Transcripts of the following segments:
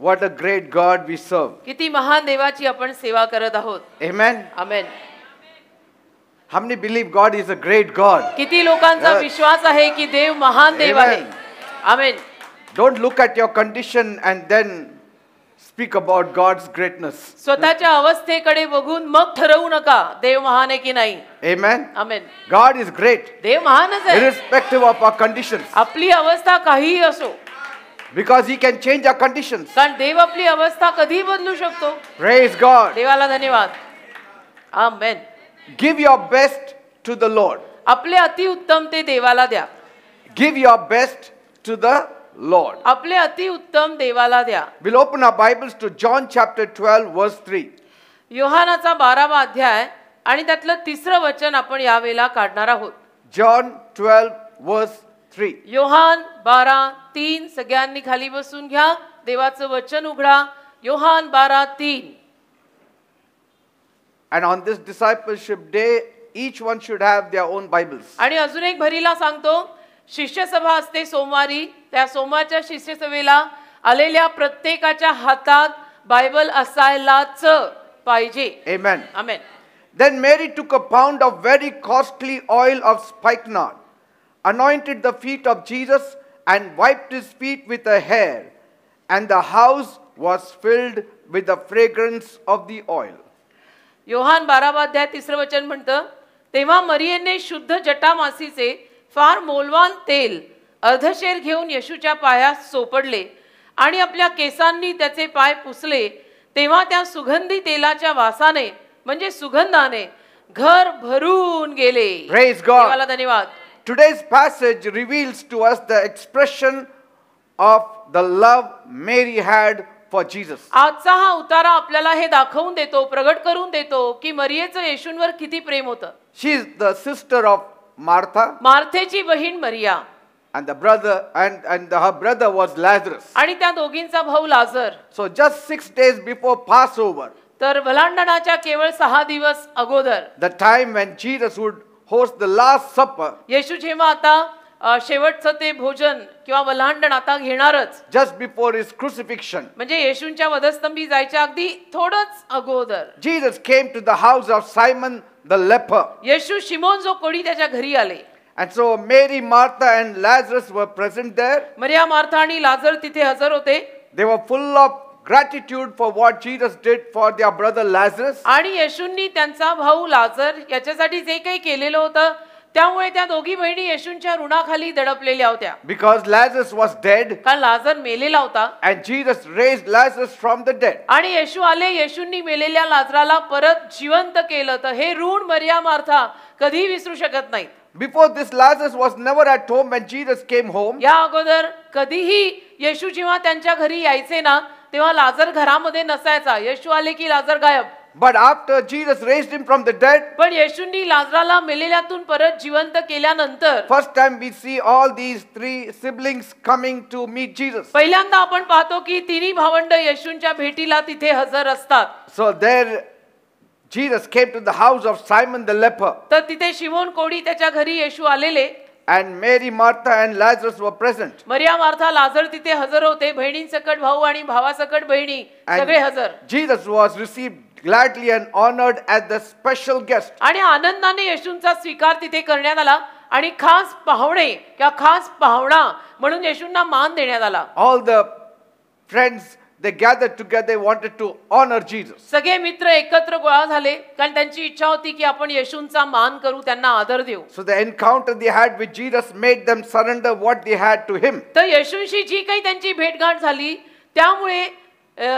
What a great God we so किती महान देवाची आपण सेवा करत आहोत हे मॅन हमने believe God is a great God किती लोकांचा विश्वास आहे की देव महान देव आहे ah don't look at your condition and then speak about God's greatness स्वतःच्या अवस्थेकडे बघून मग ठरवू नका देव महान आहे की नाही Amen. Amen. Amen God is great देव महान रिस्पेक्टिव्ह ऑफ कंडिशन आपली अवस्था काहीही असो because he can change our conditions कारण देव आपली अवस्था कधी बदलू शकतो praise god देवाला धन्यवाद amen give your best to the lord आपले अति उत्तम ते देवाला द्या give your best to the lord आपले अति उत्तम देवाला द्या we'll open our bibles to john chapter 12 verse 3 योहानाचा adhyay अध्याय आणि त्यातलं तिसरं वचन आपण यावेळेला काढणार आहोत john 12 verse थ्री योहान बारा तीन सगळ्यांनी खाली बसून घ्या देवाचं वचन उघडा योहान बारा तीन And on this discipleship day, each one should have their own Bibles. ani azun आणि अजून एक भरीला सांगतो शिष्यसभा असते सोमवारी त्या सोमवारच्या शिष्यसभेला आलेल्या प्रत्येकाच्या हातात बायबल असायलाच पाहिजे Amen. Amen. Then Mary took a pound of very costly oil of spikenard. anointed the feet of Jesus, and wiped his feet with a hair. And the house was filled with the fragrance of the oil. Yohan बारावा अध्याय तिसरं वचन म्हणतं तेव्हा मरियेने शुद्ध जटामासीचे फार मोलवान तेल अर्धशेर घेऊन येशूच्या पायास सोपडले आणि आपल्या केसांनी त्याचे पाय पुसले तेव्हा त्या सुगंधी तेलाच्या वासाने म्हणजे सुगंधाने घर भरून गेले मला धन्यवाद Today's passage reveals to us the expression of the love Mary had for Jesus. आजचा हा उतारा आपल्याला हे दाखवून देतो प्रगट करून देतो की मरियेचं येशूंवर किती प्रेम होतं She is the sister of Martha मार्थेची बहीण मरिया and the brother and, and her brother was Lazarus. आणि त्या दोघींचा भाऊ लाजर So just six days before Passover, तर भलांडणाच्या केवळ सहा दिवस अगोदर the time when Jesus would host the last supper येशू जेव्हा आता शेवटचं ते भोजन किंवा वल्हांडण आता घेणारच जस्ट बिफोर इज क्रुसिफिक्शन म्हणजे येशूंच्या वधस्तंभी जायच्या अगदी थोडंच अगोदर Jesus came to the house of Simon the leper Yeshu Shimon जो कोणी त्याच्या घरी आले And so Mary, Martha, and Lazarus were present there. Mariya Martha आणि लाजर तिथे हजर होते. They were full of gratitude for what Jesus did for their brother Lazarus. आणि येशूंनी त्यांचा भाऊ लाजर याच्यासाठी जे काही केलेलं होतं त्यामुळे त्या दोघी बहिणी येशूंच्या ऋणाखाली दडपलेल्या होत्या Because Lazarus was dead कारण लाजर मेलेला होता and Jesus raised Lazarus from the dead. आणि येशू आले येशूंनी मेलेल्या लाजराला परत जिवंत केलं तर हे ऋण मर्या मार्था कधी विसरू शकत नाहीत Before this Lazarus was never at home when Jesus came home. या kadhi hi Yeshu jiwa tancha ghari यायचे na तेव्हा लाजर घरामध्ये नसायचा येशू आले की लाजर गायब But after Jesus raised him from the dead, पण येशूंनी लाजराला मेलेल्यातून परत जिवंत केल्यानंतर first time we see all these three siblings coming to meet Jesus. पहिल्यांदा आपण पाहतो की तिन्ही भावंड येशूंच्या भेटीला तिथे हजर असतात So there Jesus came to the house of Simon the leper. तर तिथे शिमोन कोडी त्याच्या घरी येशू आलेले and Mary, Martha, and Lazarus were present. Mariya Martha Lajar तिथे हजर होते बहिणींसकट भाऊ आणि भावासकट बहिणी And सगळे हजर Jesus was received gladly and honored as the special guest. आणि आनंदाने येशूंचा स्वीकार तिथे करण्यात आला आणि खास पाहुणे किंवा खास पाहुणा म्हणून येशूंना मान देण्यात आला All the friends they gathered together they wanted to honor jesus सगे मित्र एकत्र गोळा झाले कारण त्यांची इच्छा होती की आपण येशूंचा मान करू त्यांना आदर देऊ so the encounter they had with jesus made them surrender what they had to him तर येशूंशी जी काही त्यांची भेटगाठ झाली त्यामुळे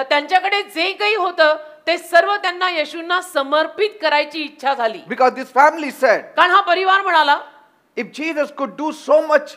त्यांच्याकडे जे काही होतं ते सर्व त्यांना येशूंना समर्पित करायची इच्छा झाली because this family said कारण हा परिवार म्हणाला if jesus could do so much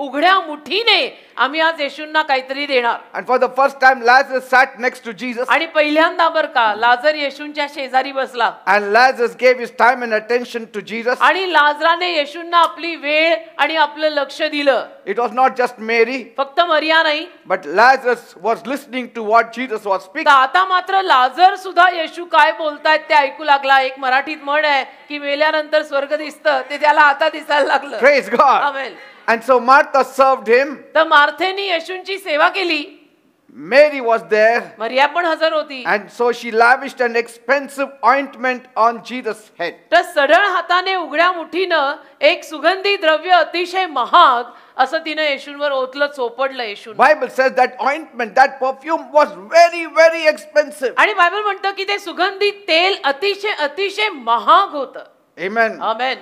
उघड्या मुठीने आम्ही आज येशूंना काहीतरी देणार and for the first time Lazarus sat next to Jesus आणि पहिल्यांदा बर का लाजर येशूंच्या शेजारी बसला and Lazarus gave his time and attention to Jesus आणि लाजराने येशूंना आपली वेळ आणि आपलं लक्ष दिलं it was not just Mary फक्त मरिया नाही but Lazarus was listening to what Jesus was speak आता मात्र लाजर सुद्धा येशू काय बोलतायत ते ऐकू लागला एक मराठीत म्हण आहे की मेल्यानंतर स्वर्ग दिसत ते त्याला आता दिसायला लागलं praise God amen And so Martha served him. तर मार्थेनी येशूंची सेवा Mary was there. मरिया पण And so she lavished an expensive ointment on Jesus' head. तर सढळ Bible says that ointment, that perfume was very, very expensive. आणि Bible म्हणतं की ते सुगंधी तेल अतिशय अतिशय महाग होतं Amen. Amen.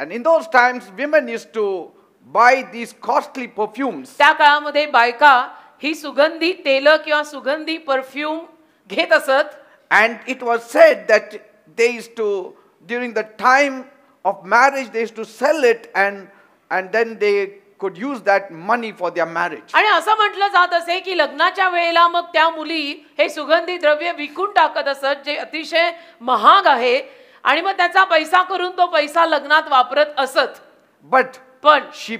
And in those times, women used to buy these costly perfumes त्या काळामध्ये बायका ही सुगंधी तेल किंवा सुगंधी परफ्यूम घेत असत and it was said that they used to during the time of marriage they used to sell it and and then they could use that money for their marriage. आणि असं म्हटलं जात असे की लग्नाच्या वेळेला मग त्या मुली हे सुगंधी द्रव्य विकून टाकत असत जे अतिशय महाग आहे आणि मग त्याचा पैसा करून तो पैसा लग्नात वापरत असत बट पण she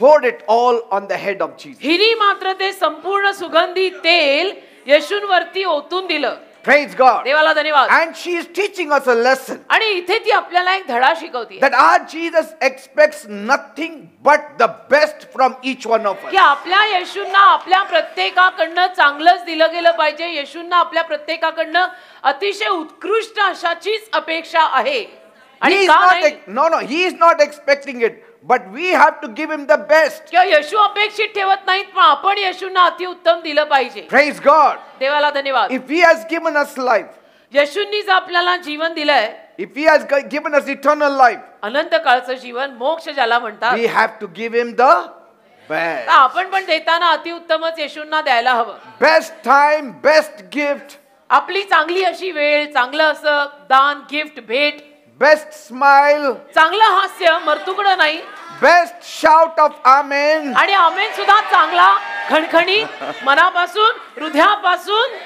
poured it all on the head of Jesus हिने मात्र ते संपूर्ण सुगंधी तेल येशूंवरती ओतून दिलं फ्रेंच गॉड धन्यवाद. त्यांनी वा अँड शीज चिचिंग अचं लसन आणि इथे ती आपल्याला एक धडा शिकवती धडा teaches us expects nothing but the best from each one of की आपल्या येशूंना आपल्या प्रत्येकाकडून चांगलंच दिलं गेलं पाहिजे येशूंना आपल्या प्रत्येकाकडनं अतिशय उत्कृष्ट अशाचीच अपेक्षा आहे आणि no no he is not expecting it but we have to give him the best किंवा येशू अपेक्षित ठेवत नाहीत पण आपण येशूंना उत्तम दिलं पाहिजे प्रेज गॉड देवाला धन्यवाद if he has given us life येशूंनीच आपल्याला जीवन दिलंय if he has given us eternal life, अनंत काळचं जीवन मोक्ष ज्याला म्हणतात we have to give him the best. आपण पण देताना अति उत्तमच येशूंना द्यायला हवं. बेस्ट time, बेस्ट गिफ्ट आपली चांगली अशी वेळ, चांगलं असं दान, गिफ्ट, भेट बेस्ट स्माइल चांगलं हास्य मरतुकड नाही बेस्ट शाउट ऑफ आमेन आणि आमेन सुद्धा चांगला खणखणी मनापासून हृदयापासून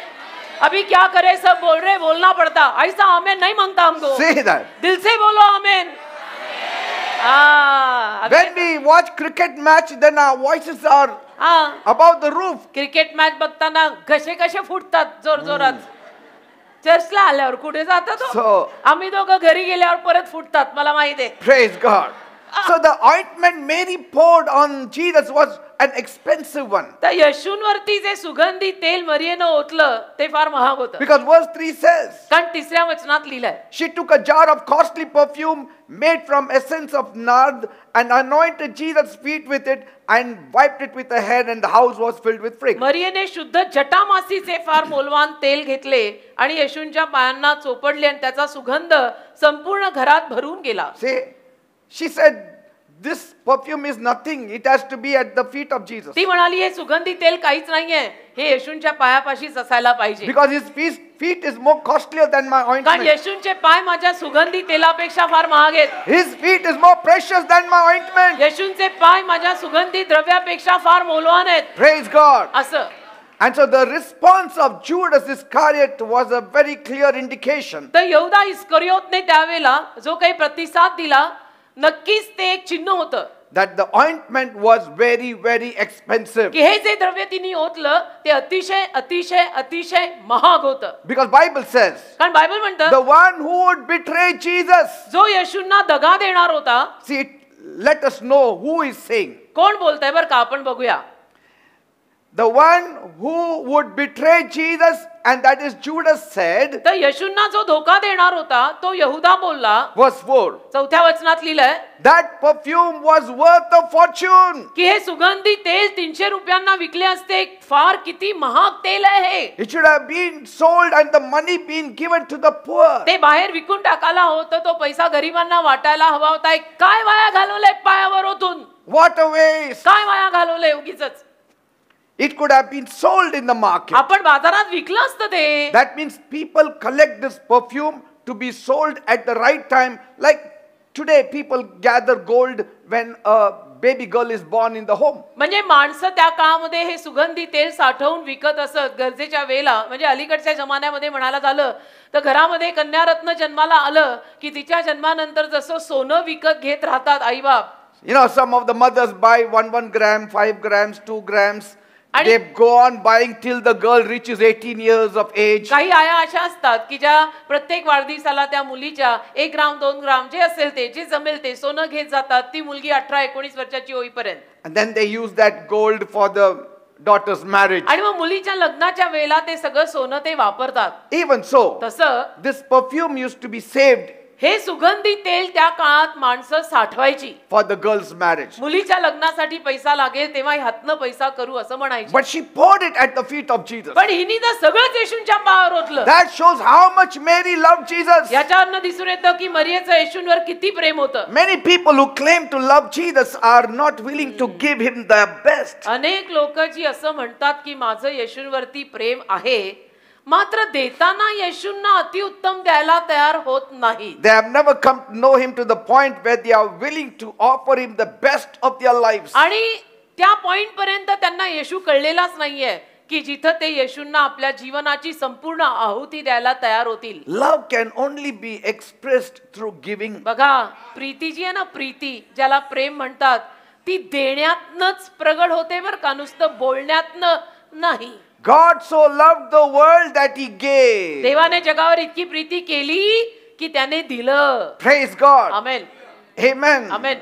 अभी क्या करे सब बोल रहे बोलना पड़ता ऐसा आमेन नहीं मांगता हमको दिल से बोलो amen When we watch cricket match, then our voices are above the roof. Cricket match बघताना कसे कसे फुटतात जोर जोरात hmm. चर्चला आल्यावर कुठे जातात हो? आम्ही दोघं घरी गेल्यावर परत फुटतात मला माहिती आहे praise God So the ointment Mary poured on Jesus was an expensive one. त्या येशूंवरती जे सुगंधी तेल मरियेने ओतलं ते फार महाग होतं. Because verse 3 says. कारण तिसऱ्या वचनात लिहिलंय. She took a jar of costly perfume made from essence of nard and anointed Jesus' feet with it and wiped it with her hair and the house was filled with fragrance. मरियेने शुद्ध जटामासीचे फार मौल्यवान तेल घेतले आणि येशूंच्या पायांना चोपडले आणि त्याचा सुगंध संपूर्ण घरात भरून गेला. See she said, this perfume is nothing. It has to be at the feet of Jesus. ती हे सुगंधी तेल हे Because his feet, feet is more costlier than my ointment. येशूंचे पाय सुगंधी फार His feet is more precious than my ointment. येशूंचे पाय सुगंधी फार Praise God. And so the response of Judas Iscariot was a very clear indication जो दिला नक्कीच ते एक चिन्ह होतं that the ointment was very very expensive की हे जे द्रव्य तिने ओतलं ते अतिशय अतिशय अतिशय महाग होतं because bible says कारण बायबल म्हणतं the one who would betray jesus जो येशूंना दगा देणार होता see let us know who is saying कोण बोलतंय बरं का आपण बघूया The one who would betray Jesus and that is Judas said was येशूंना जो धोका देणार होता तो यहुदा बोलला was for वचनात that perfume was worth a fortune की हे तेल 300 रुपयांना विकले असते फार किती आहे it should have been sold and the money been given to the poor ते बाहेर विकून तो पैसा गरिबांना वाटायला हवा होता काय वाया पायावर what a waste काय वाया It could have been sold in the market. That means people collect this perfume to be sold at the right time. Like today people gather gold when a baby girl is born in the home. म्हणजे माणसं त्या काळामध्ये हे सुगंधी तेल साठवून विकत असत गरजेच्या वेळेला म्हणजे अलीकडच्या जमान्यामध्ये म्हणायला झालं तर घरामध्ये कन्यारत्न जन्माला आलं की तिच्या जन्मानंतर जसं सोनं विकत घेत राहतात आईबाप You know, some of the mothers buy one one gram, five grams, two grams. They've gone buying till the girl reaches 18 years of age. काही आया अशा असतात की ज्या प्रत्येक वाढदिवसाला त्या मुलीच्या एक ग्राम दोन ग्राम जे असेल ते जे जमेल ते सोनं घेत जातात ती मुलगी अठरा एकोणीस वर्षाची होईपर्यंत And then they use that gold for the daughter's marriage. आणि मग मुलीच्या लग्नाच्या वेळेला ते सगळं सोनं ते वापरतात Even so, तसं this perfume used to be saved हे सुगंधी तेल त्या काळात माणसं साठवायची फॉर द गर्ल्स मॅरेज मुलीच्या लग्नासाठी पैसा लागेल तेव्हा हातनं पैसा करू असं म्हणायचं but she poured it at the feet of Jesus पण हिनी तर सगळं येशूंच्या पायावर ओतलं that shows how much Mary love Jesus याच्यावरनं दिसून येतं की मरियेचं येशूंवर किती प्रेम होतं many people who claim to love Jesus are not willing to give him the best अनेक लोक जी असं म्हणतात की माझं येशूंवरती प्रेम आहे मात्र देताना येशूंना अतिउत्तम द्यायला तयार होत नाही they have never come know him to the point point they are willing to offer him the best of of life आणि त्या पॉइंट पर्यंत त्यांना येशू कळलेलाच नाहीये की जिथं ते येशूंना आपल्या जीवनाची संपूर्ण आहुती द्यायला तयार होतील love can only be expressed through giving बघा प्रीती जी आहे ना प्रीती ज्याला प्रेम म्हणतात ती देण्यातनच प्रगड होते बर का नुसतं बोलण्यातनं नाही God so loved the world that he gave. देवाने जगावर इतकी प्रीती केली की त्याने दिलं Praise God. Amen. Amen. Amen.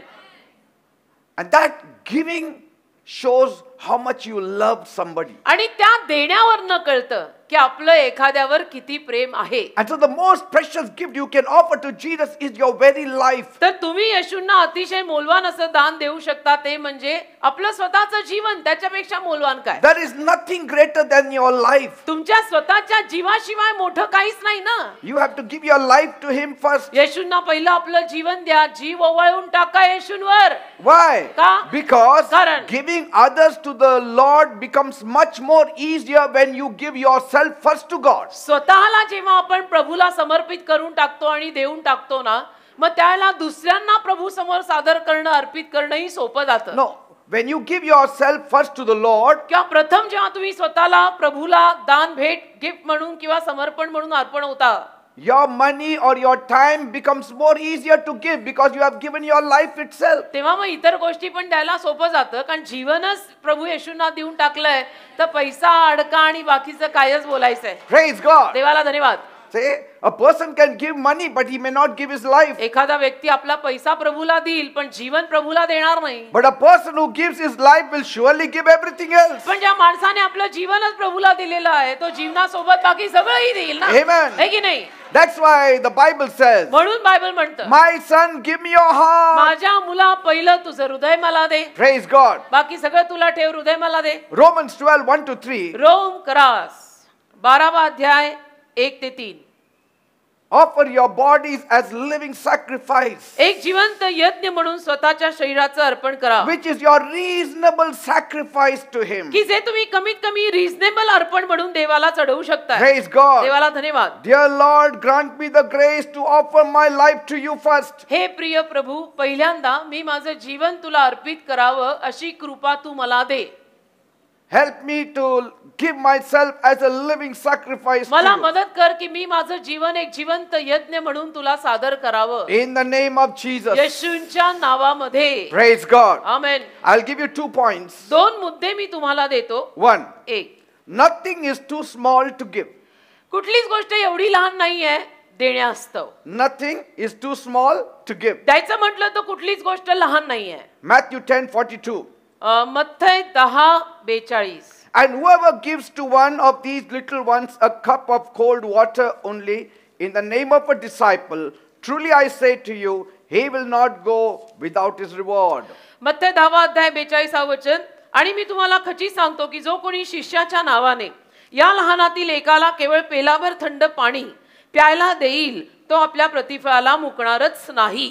And that giving shows how much you love somebody. आणि त्या देण्यावरन कळतं की आपलं एखाद्यावर किती प्रेम आहे And so the most precious gift you can offer to Jesus is your very life. तर तुम्ही येशूंना अतिशय मोलवान असं दान देऊ शकता ते म्हणजे आपलं स्वतःचं जीवन त्याच्यापेक्षा मोलवान काय There is nothing greater than your life. तुमच्या स्वतःच्या जीवाशिवाय मोठं काहीच नाही ना You have to give your life to Him first. येशूंना पहिलं आपलं जीवन द्या जीव ओवाळून टाका येशूंवर Why? का? Because कारण- giving others to the Lord becomes much more easier when you give yourself first first to God. स्वतःला जेव्हा आपण प्रभूला समर्पित करून टाकतो आणि देऊन टाकतो ना मग त्याला दुसऱ्यांना प्रभू समोर सादर करणं अर्पित ही सोपं जातं when you give yourself first to the Lord किंवा प्रथम जेव्हा तुम्ही स्वतःला प्रभूला दान भेट गिफ्ट म्हणून किंवा समर्पण म्हणून अर्पण होता your money or your time becomes more easier to give because you have given your life itself तेव्हा मग इतर गोष्टी पण द्यायला सोपं जातं कारण जीवनच प्रभू येशूंना देऊन टाकलंय तर पैसा अडका आणि बाकीचं कायच बोलायचंय praise god देवाला धन्यवाद say a person can give money but he may not give his life एखादा व्यक्ती आपला पैसा प्रभूला देईल पण जीवन प्रभूला देणार नाही but a person who gives his life will surely give everything else पण ज्या माणसाने आपलं जीवनच प्रभूला दिलेलं आहे तो जीवनासोबत बाकी सगळंही देईल ना Amen. है की नाही That's why the Bible says, My son, give me your heart. Praise God. Romans 12 1 to 3. Rome, Karas. बारावा अध्याय एक Offer your bodies as living sacrifice. Which is your reasonable sacrifice to him. की तुम्ही कमीत कमी reasonable अर्पण म्हणून देवाला चढवू शकता. Praise God. देवाला धन्यवाद. Dear Lord, grant me the grace to offer my life to you first. हे प्रिय प्रभू मी माझं जीवन तुला अर्पित करावं अशी कृपा तू help me to give myself as a living sacrifice मला मदत कर की मी माझं जीवन एक जिवंत यज्ञ म्हणून तुला सादर करावं in the name of Jesus येशूंच्या नावामध्ये praise God amen I will give you two points दोन मुद्दे मी तुम्हाला देतो वन एक nothing is too small to give कुठलीच गोष्ट एवढी लहान नाही आहे देण्यास्तव nothing is too small to give द्यायचं म्हटलं तर कुठलीच गोष्ट लहान नाही आहे मॅथ्यू टू मत्थय दहा बेचाळीस And whoever gives to one of these little ones a cup of cold water only in the name of a disciple, truly I say to you, he will not go without his reward. मत्ते दहावा अध्याय बेचाळीसा वचन आणि मी तुम्हाला खचित सांगतो की जो कोणी शिष्याच्या नावाने या लहानातील एकाला केवळ पेलाभर थंड पाणी प्यायला देईल तो आपल्या प्रतिफळाला मुकणारच nahi.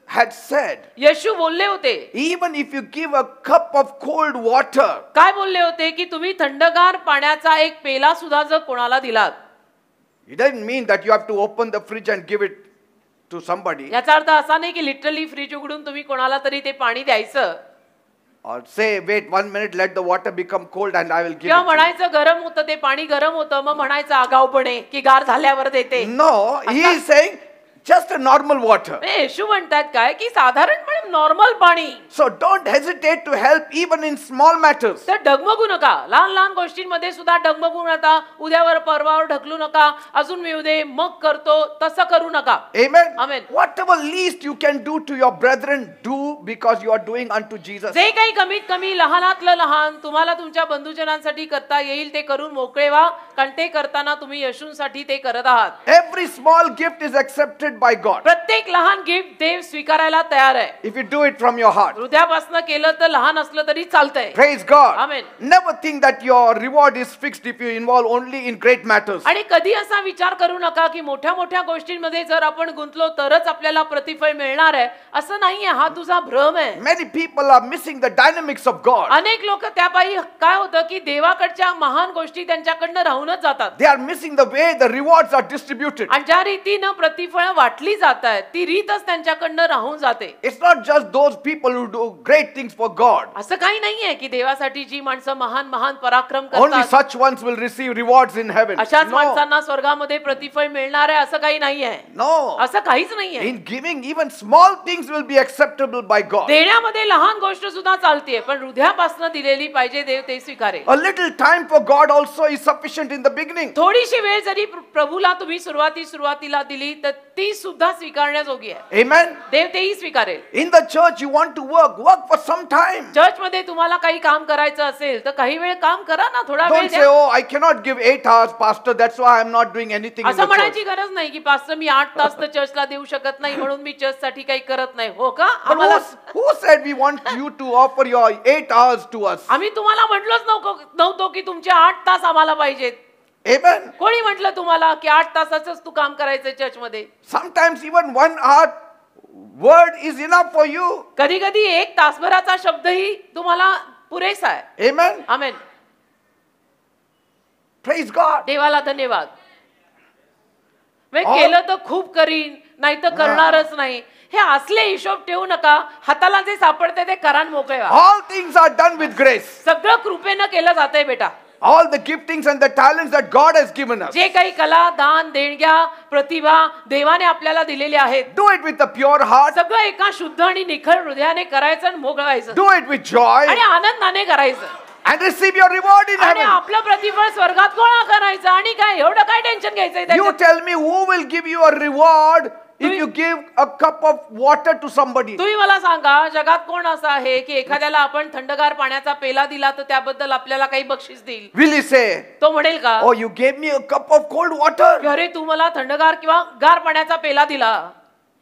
had said येशू बोलले होते even if you give a cup of cold water it doesn't mean that you have to open the fridge and give it to somebody याचा अर्थ असा नाही की लिटरली फ्रीज उघडून तुम्ही कोणाला तरी ते पाणी or say wait one minute let the water become cold and i will give it to you. no he is saying just normal water water. Yeshu म्हणतात काय की साधारणपणे नॉर्मल पाणी so don't hesitate to help even in small matters. तर डगमगू नका लहान लहान गोष्टींमध्ये सुद्धा डगमगू नका उद्यावर परवावर ढकलू नका अजून मी दे मग करतो तसं करू नका Amen. Amen. Least you can do to to brother brethren, do because you are doing unto Jesus. जे काही कमीत कमी लहानातल लहान तुम्हाला तुमच्या बंधूजनांसाठी करता येईल ते करून मोकळे व्हा कारण ते करताना तुम्ही यशूंसाठी ते करत आहात Every small gift is accepted accepted by God. प्रत्येक लहान गिफ्ट देव स्वीकारायला तयार आहे. If you do it from your heart. हृदयापासून केलं तर लहान असलं तरी चालतंय. Praise God. Amen. Never think that your reward is fixed if you involve only in great matters. आणि कधी असा विचार करू नका की मोठ्या मोठ्या गोष्टींमध्ये जर आपण गुंतलो तरच आपल्याला प्रतिफळ मिळणार आहे असं नाहीये हा तुझा भ्रम आहे. Many people are missing the dynamics of God अनेक लोक त्या बाई काय होतं की देवाकडच्या महान गोष्टी त्यांच्याकडनं राहूनच जातात. They are missing the way the rewards are distributed. आणि ज्या रीतीनं प्रतिफळ वाटली जात आहे ती रीतच त्यांच्याकडनं राहून जाते it's not just those people who do great things for God असं काही नाहीये की देवासाठी जी माणसं महान महान पराक्रम करतात इन हेवन अशाच माणसांना स्वर्गामध्ये प्रतिफळ मिळणार आहे असं काही नाहीये नो असं काहीच नाहीये in giving even small things will be acceptable by God देण्यामध्ये लहान गोष्ट सुद्धा चालतीये पण हृदयापासून दिलेली पाहिजे देव ते स्वीकारे a little time for God also is sufficient in the beginning थोडीशी वेळ जरी प्रभूला तुम्ही सुरुवाती सुरुवातीला दिली तर ती सुद्धा स्वीकारण्याजोगी आहे एमेन देव तेही स्वीकारेल in the church you want to work work for some time church मध्ये तुम्हाला काही काम करायचं असेल तर काही वेळ काम करा ना थोडा वेळ I can not give eight hours pastor that's why I am not doing anything असं म्हणायची गरज नाही की पास्टर मी आठ तास तर चर्च ला देऊ शकत नाही म्हणून मी चर्च साठी काही करत नाही हो का who said we want you to offer your eight hours to us आम्ही तुम्हाला म्हणलोच नव्हतो की तुमचे आठ तास आम्हाला पाहिजेत Amen. कोणी म्हटलं तुम्हाला की आठ तासाच तू काम करायचं चर्च मध्ये sometimes one one word word in enough for you कधी कधी एक तासभराचा शब्दही तुम्हाला पुरेसा आहे Amen. Amen. प्रेज गॉड देवाला धन्यवाद मी म्हणजे केलं तर खूप करीन नाही तर करणारच नाही हे असले हिशोब ठेवू नका हाताला जे सापडते ते करान मोकळे all things are done with सगळं कृपेनं केलं जातंय बेटा all the giftings and the talents that God has given us. जे काही कला दान देणग्या प्रतिभा देवाने आपल्याला दिलेल्या आहेत. Do it with a pure heart. सगळं एका शुद्ध आणि निखळ हृदयाने करायचं आणि Do it with joy. आणि आनंदाने करायचं. And receive your reward in heaven. You tell me who will give you a reward if you give a cup of water to somebody तुम्ही मला सांगा जगात कोण असं आहे की एखाद्याला आपण थंडगार पाण्याचा पेला दिला तर त्याबद्दल आपल्याला काही बक्षीस देईल will he तो म्हणेल का oh you gave me a cup of cold water अरे तू मला थंडगार किंवा गार पाण्याचा पेला दिला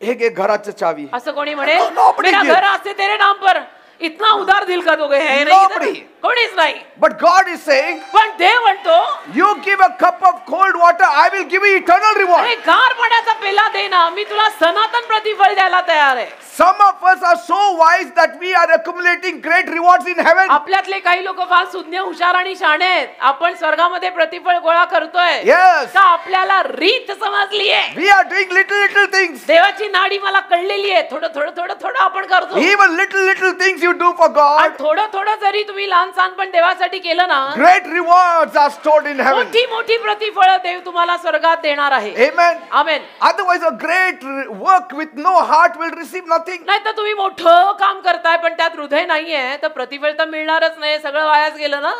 हे घे घराचं चावी असं कोणी म्हणेल घर असते तेरे नाम पर इतना उदार दिल का दोगे है नहीं कोणीच नाही बट गॉड इज सेइंग पण देव म्हणतो you give a cup of cold water I will you eternal reward अरे गार पाण्याचा पेला दे ना मी तुला सनातन प्रतिफल द्यायला तयार आहे some of us are so wise that we are accumulating great rewards in heaven आपल्यातले काही लोक फार सुज्ञ हुशार आणि शाणे आहेत आपण स्वर्गामध्ये प्रतिफळ गोळा करतोय यस का आपल्याला रीत समजली आहे we are doing little little things देवाची नाडी मला कळलेली आहे थोडं थोडं थोडं थोडं आपण करतो even little little things you do for God थोडं थोडं जरी तुम्ही लहान दान पण देवासाठी केलं ना great rewards are stored in heaven मोठी मोठी प्रतिफळ देव तुम्हाला स्वर्गात देणार आहे amen amen otherwise a great work with no heart will will nothing nothing. नाही तर तुम्ही मोठं काम करताय पण त्यात हृदय नाहीये तर प्रतिफळ तर मिळणारच नाही सगळं वायाच गेलं ना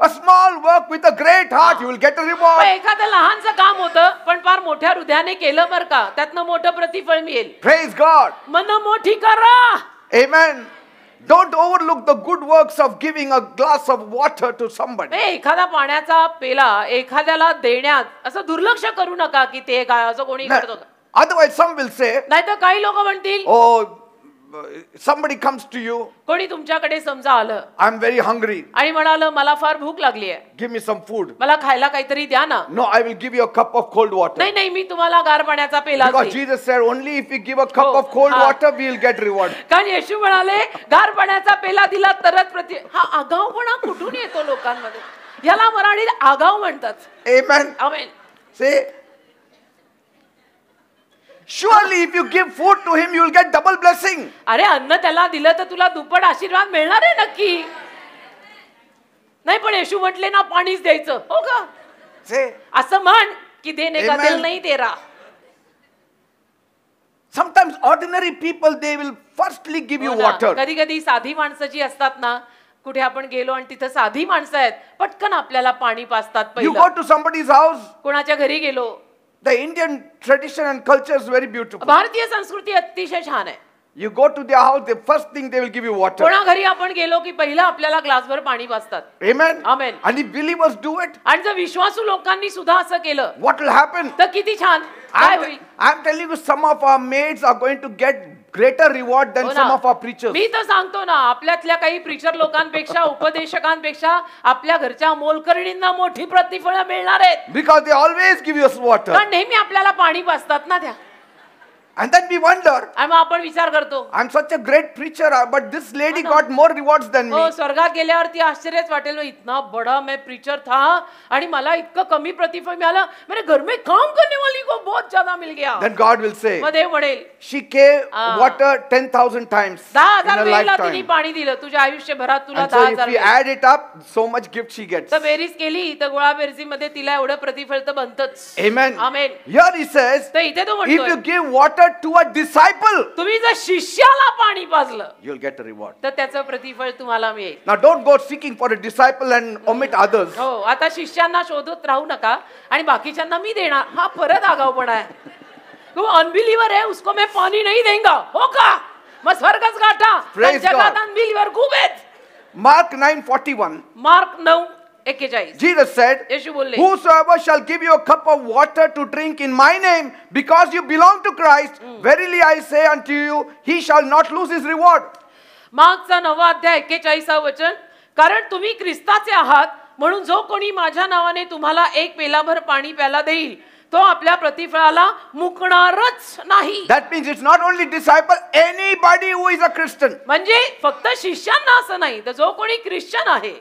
a small work with a great heart you will get a reward एखादं लहानचं काम होतं पण फार मोठ्या हृदयाने केलं बरं का त्यातनं मोठं प्रतिफळ मिळेल प्रेज गॉड मन मोठी करा Amen. Don't overlook the good works of giving a glass of water to somebody. संबंध एखादा पाण्याचा पेला एखाद्याला देण्यात असं दुर्लक्ष करू नका की ते काय असं कोणी करत होतं Otherwise, some will say, नाहीतर काही लोक म्हणतील, Oh, Uh, somebody comes to you कोणी तुमच्याकडे समजा आलं आय एम व्हेरी हंग्री आणि म्हणालं मला फार भूक लागली आहे गिव्ह मी सम फूड मला खायला काहीतरी द्या ना no I will give you a cup of cold water नाही नाही मी तुम्हाला गार पाण्याचा पेला देईन Jesus said only if you give a cup of cold water we will get reward कारण येशू म्हणाले गार पाण्याचा पेला दिला तरच प्रति हा आगाऊपणा कुठून येतो लोकांमध्ये याला मराठीत आगाव म्हणतात आमेन आमेन से surely if you give food to him you will get double blessing अरे अन्न त्याला दिलं तर तुला दुप्पट आशीर्वाद मिळणार आहे नक्की नाही पण येशू म्हटले ना पाणीच द्यायचं हो का असं म्हण की देणे का दिल नाही तेरा sometimes ordinary people they will firstly give you water कधी कधी साधी माणसं जी असतात ना कुठे आपण गेलो आणि तिथं साधी माणसं आहेत पटकन आपल्याला पाणी पाजतात पहिला go पहिलं to somebody's कोणाच्या घरी गेलो The Indian tradition and culture is very beautiful. भारतीय संस्कृती अतिशय छान आहे You go to their house, the first thing they will give you water. कोणा घरी आपण गेलो की पहिला आपल्याला ग्लासभर पाणी वाचतात Amen. Amen. And if believers do it, आणि जर विश्वासू लोकांनी सुद्धा असं केलं what will happen? तर किती छान काय होईल? I am telling you, some of our maids are going to get greater reward than some of our preachers मी तर सांगतो ना आपल्यातल्या काही प्रीचर लोकांपेक्षा उपदेशकांपेक्षा आपल्या घरच्या मोलकरणींना मोठी प्रतिफळ मिळणार आहेत because they always give yes water नेहमी आपल्याला पाणी पाजतात ना त्या And then we wonder. I मग आपण विचार करतो I'm such a great preacher, but this lady got more rewards than me. हो स्वर्गात ti आश्चर्यच वाटेल इतना बड़ा मैं प्रीचर था आणि मला itka कमी प्रतिफळ mila मेरे घर में काम करने वाली को बहुत ज्यादा मिल गया Then God will say, मध्ये म्हणेल she gave water 10,000 times in दहा तिने lifetime. पाणी दिलं तुझ्या आयुष्यभरात तुला And so if we add it up, so much gift she gets. तर बेरीज केली तर गोळा मध्ये तिला एवढं प्रतिफळ तर बनतच Amen. Amen. Here he says, if you give water water to a disciple, तुम्ही जर शिष्याला पाणी पाजलं विल गेट अ रिवॉर्ड तर त्याचं प्रतिफळ तुम्हाला मिळेल ना don't go seeking for a disciple and omit others हो आता शिष्यांना शोधत राहू नका आणि बाकीच्यांना मी देणार हा परत आगाऊपणा आहे तू अनबिलीवर आहे उसको मैं पाणी नाही देंगा हो का मग स्वर्गच गाठा पण Praise God. जगात अनबिलीवर खूप आहेत Mark 9:41. मार्क नऊ Jesus said, Whosoever shall give you a cup of water to drink in my name, because you belong to Christ, mm. verily I say unto you, he shall not lose his reward. मागचा अध्याय वचन कारण तुम्ही ख्रिस्ताचे आहात म्हणून जो कोणी माझ्या नावाने तुम्हाला एक पेलाभर पाणी प्याला देईल तो आपल्या प्रतिफळाला मुकणारच नाही that means it's not only disciple anybody who is a Christian म्हणजे फक्त शिष्यांना असं नाही तर जो कोणी ख्रिश्चन आहे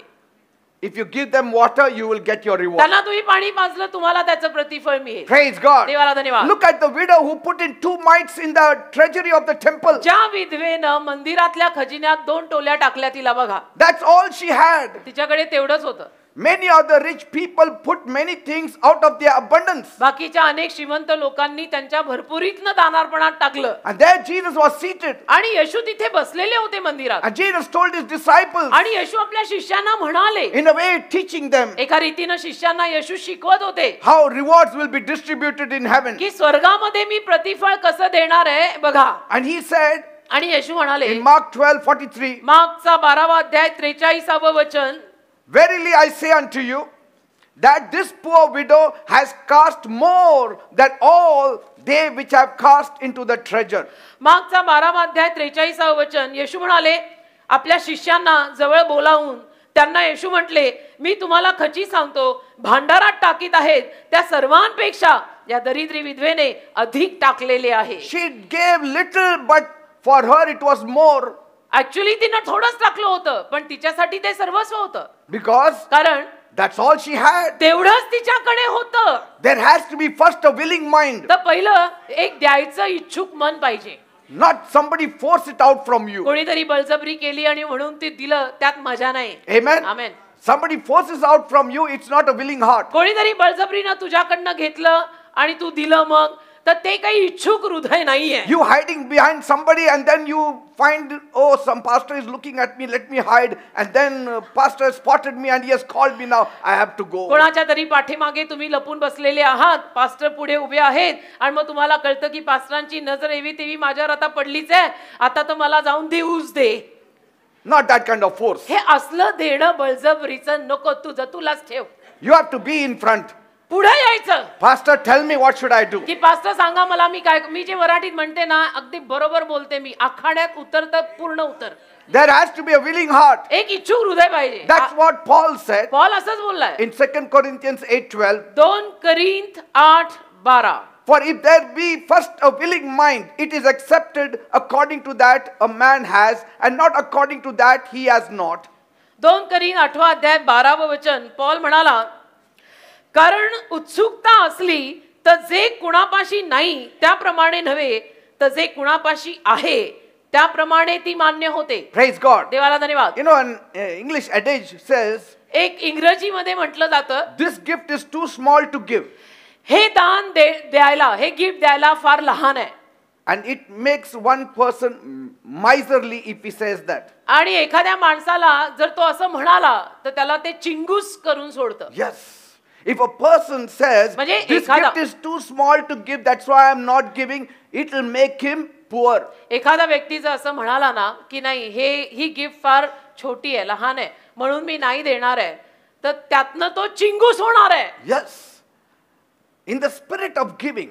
If you give them water, you will get your reward. त्यांना तुम्ही पाणी पाजलं तुम्हाला त्याचं प्रतिफळ मिळेल Praise God. देवाला धन्यवाद Look at the widow who put in two mites in the treasury of the temple. ज्या विधवेनं मंदिरातल्या खजिन्यात दोन टोल्या टाकल्या बघा That's all she had. तिच्याकडे तेवढंच होतं many of the rich people put many things out of their abundance. बाकीच्या अनेक श्रीमंत लोकांनी त्यांच्या भरपुरीतनं दानारपणात टाकलं And there Jesus was seated. आणि येशू तिथे बसलेले होते मंदिरात And Jesus told his disciples, आणि येशू आपल्या शिष्यांना म्हणाले in a way, teaching them एका रीतीनं शिष्यांना येशू शिकवत होते how rewards will be distributed in heaven. की स्वर्गामध्ये मी प्रतिफळ कसं देणार आहे बघा And he said आणि येशू म्हणाले in Mark 12 43, मागचा बारावा अध्याय त्रेचाळीसावं वचन Verily I say unto you, that this poor widow has cast more than all they which have cast into the treasure. मागचा बारावा अध्याय त्रेचाळीसा वचन येशू म्हणाले आपल्या शिष्यांना जवळ बोलावून त्यांना येशू म्हटले मी तुम्हाला खची सांगतो भांडारात टाकीत आहेत त्या सर्वांपेक्षा या दरिद्री विधवेने अधिक टाकलेले आहे She gave little but for her it was more. Actually तिनं थोडंच टाकलं होतं पण तिच्यासाठी ते सर्वस्व होतं बिकॉज कारण that's all she had. तेवढंच तिच्याकडे होतं There has to be first a willing mind, तर पहिलं एक द्यायचं इच्छुक मन पाहिजे not somebody force it out from you. कोणीतरी बळजबरी केली आणि म्हणून ते दिलं त्यात मजा नाही Amen. Amen Somebody forces out from you, it's not a willing heart. कोणीतरी बळजबरीनं तुझ्याकडनं घेतलं आणि तू दिलं मग तर ते काही इच्छुक हृदय नाहीये you hiding behind somebody and then you find oh some pastor is looking at me let me hide and then pastor spotted me and yes called me now I have to go कोणाच्या तरी पाठीमागे तुम्ही लपून बसलेले आहात pastor पुढे उभे आहेत आणि मग तुम्हाला कळतं की पास्टरांची नजर एवी तेवी माझ्यावर आता पडलीच आहे आता तर मला जाऊन देऊच दे not that kind of force हे असलं देणं बळजबरीचं नको तुझं तुलाच ठेव you have to be in front पुढे यायचं pastor tell me what should I do की फास्टर सांगा मला मी काय मी जे मराठीत म्हणते ना अगदी बरोबर बोलते मी आखाड्यात उतरतं पूर्ण उतर There has to be a willing heart. That's what Paul said. Paul असंच बोललाय. In 2 Corinthians 8:12. 2 करिंथ 8:12. For if there be first a willing mind, it is accepted according to that a man has, and not according to that he has not. दोन करीन आठवा अध्याय बारावं वचन Paul म्हणाला कारण उत्सुकता असली तर जे कुणापाशी नाही त्याप्रमाणे नव्हे तर जे कुणापाशी आहे त्याप्रमाणे ती मान्य होते गॉड देवाला धन्यवाद you know English adage English adage एक इंग्रजीमध्ये म्हटलं जातं this gift is too small to give, हे दान दे- द्यायला हे गिफ्ट द्यायला फार लहान आहे and it makes one person miserly if he says that. आणि एखाद्या माणसाला जर तो असं म्हणाला तर त्याला ते चिंगूस करून सोडतं Yes. If a person says, म्हणजे this gift is too small to give, that's why I'm not giving, it will make him poor. एखादा व्यक्ती जर असं म्हणाला ना की नाही हे ही गिफ्ट फार छोटी आहे लहान आहे म्हणून मी नाही देणार आहे तर त्यातनं तो चिंगूस होणार आहे yes in the spirit of giving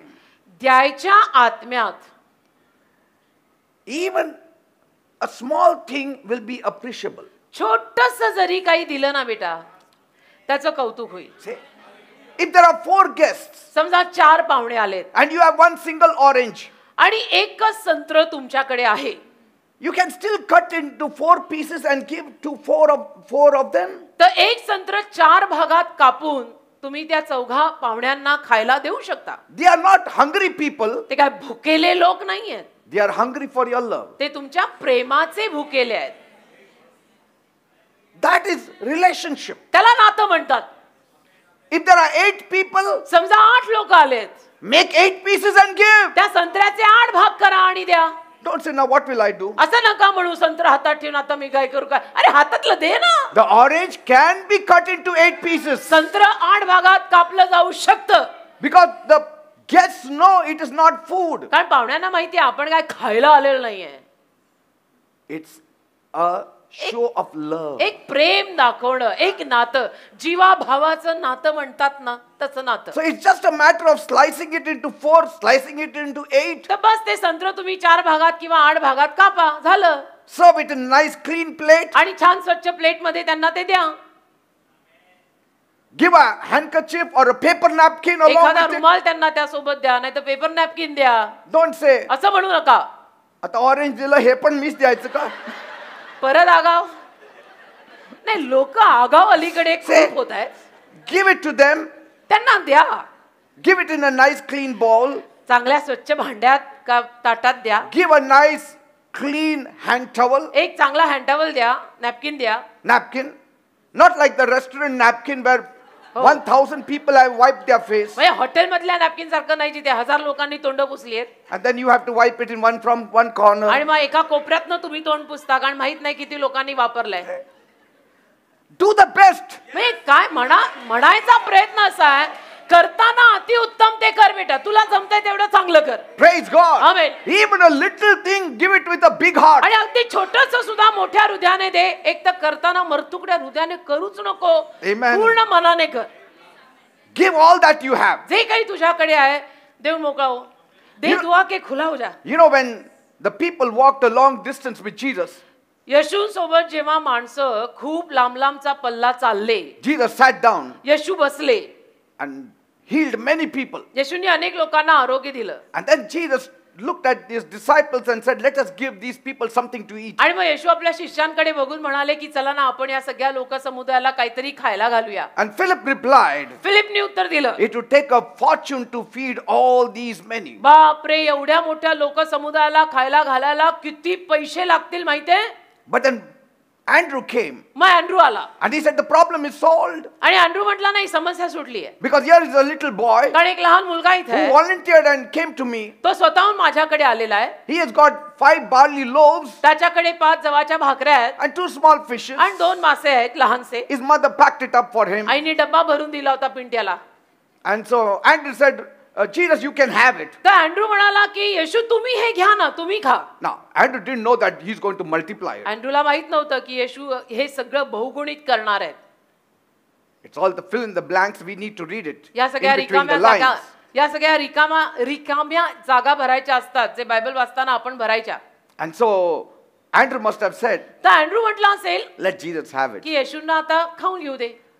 द्यायच्या आत्म्यात even a small thing will be appreciable छोटस जरी काही दिलं ना बेटा त्याचं कौतुक होईल इफ देर फोर गेस्ट समजा चार पाहुणे आले and you have one single orange आणि एकच संत्र तुमच्याकडे आहे you can still cut into four pieces and give to four of four of them तर एक संत्र चार भागात कापून तुम्ही त्या चौघा पाहुण्यांना खायला देऊ शकता they are not hungry people ते काय भुकेले लोक नाही आहेत they are hungry for your love ते तुमच्या प्रेमाचे भुकेले आहेत दॅट इज रिलेशनशिप त्याला नातं म्हणतात if there are eight people समजा आठ लोक आलेत make eight pieces and give त्या संत्र्याचे आठ भाग करा आणि द्या डोंट से ना व्हॉट विल आय डू असं नका म्हणू संत्र हातात ठेवून आता मी काय करू काय अरे हातातलं दे ना the orange can be cut into eight pieces संत्र आठ भागात कापलं जाऊ शकतं because the guests know it is not food कारण पाहुण्यांना माहिती आपण काय खायला आलेलं नाहीये it's a show of love एक प्रेम दाखवणं एक नातं जीवा भावाचं नातं म्हणतात ना तसं नातं so it's just a matter of slicing it into four slicing it into eight तर बस ते संत्र तुम्ही चार भागात किंवा आठ भागात कापा झालं serve it in nice clean plate आणि छान स्वच्छ प्लेट मध्ये त्यांना ते द्या give a handkerchief or a paper napkin एखादा रुमाल त्यांना त्यासोबत द्या नाही तर पेपर नॅपकिन द्या डोंट से असं म्हणू नका आता ऑरेंज दिलं हे पण मीच द्यायचं का परत आगाव नाही लोक आगाव अलीकडे होत गिव्ह इट टू देम त्यांना द्या it in a nice clean bowl चांगल्या स्वच्छ भांड्यात का ताटात द्या give a nice clean hand towel एक चांगला हँड टवल द्या नॅपकिन द्या napkin not like the restaurant napkin where one thousand people I their face. Face म्हणजे हॉटेल मधल्या नॅपकिन सारखं नाही जिथे हजार लोकांनी तोंड पुसले आहेत then you have to wipe it in one from one corner आणि मग एका कोपऱ्यातनं तुम्ही तोंड पुसता कारण माहित नाही किती लोकांनी वापरलंय डू द बेस्ट काय म्हणा म्हणायचा प्रयत्न असा आहे करताना अति उत्तम ते कर बेटा तुला जमतंय तेवढं चांगलं कर praise God amen even a little thing give it with a big heart आणि अगदी छोटंसं सुद्धा मोठ्या हृदयाने दे एक तर करताना मरतुकड्या हृदयाने करूच नको पूर्ण मनाने कर give all that you have जे काही तुझ्याकडे आहे देव मोकळा हो दे दुआ के खुला हो जा you know when the people walk the long distance with Jesus सोबत जेव्हा माणसं खूप लांब लांबचा पल्ला चालले जीसस सॅट डाऊन यशू बसले and healed many people. And then Jesus looked at his disciples and said, "Let us give these people something to eat." And Philip replied. "Philip, उत्तर दिलं. It would take a fortune to feed all these many. But then Andrew came. My Andrew ala. And he said, The problem is solved. आणि Andrew म्हटला नाही समस्या सुटली आहे Because here is a little boy कारण एक लहान मुलगा इथे who volunteered and came to me. तो स्वतःहून माझ्याकडे आलेला आहे He has got five barley loaves त्याच्याकडे पाच जवाच्या भाकऱ्या आहेत and two small fishes. आणि दोन मासे आहेत लहानसे His mother packed it up for him. आईने डब्बा भरून दिला होता पिंट्याला And so Andrew said, Uh, Jesus, you can have it. तर अँड्रू म्हणाला की येशू तुम्ही हे घ्या ना तुम्ही खा Now, Andrew didn't know that he's going to multiply Andrew अँड्रूला माहित नव्हतं की येशू हे सगळं बहुगुणित करणार आहेत It's all the fill in the blanks. We need to read it या in सगळ्या between रिकाम्या the जागा lines. या सगळ्या रिकामा रिकाम्या जागा भरायच्या असतात जे बायबल वाचताना आपण भरायच्या And so Andrew must have said, तर अँड्रू म्हटला असेल "Let Jesus have it." की येशूंना आता खाऊन घेऊ दे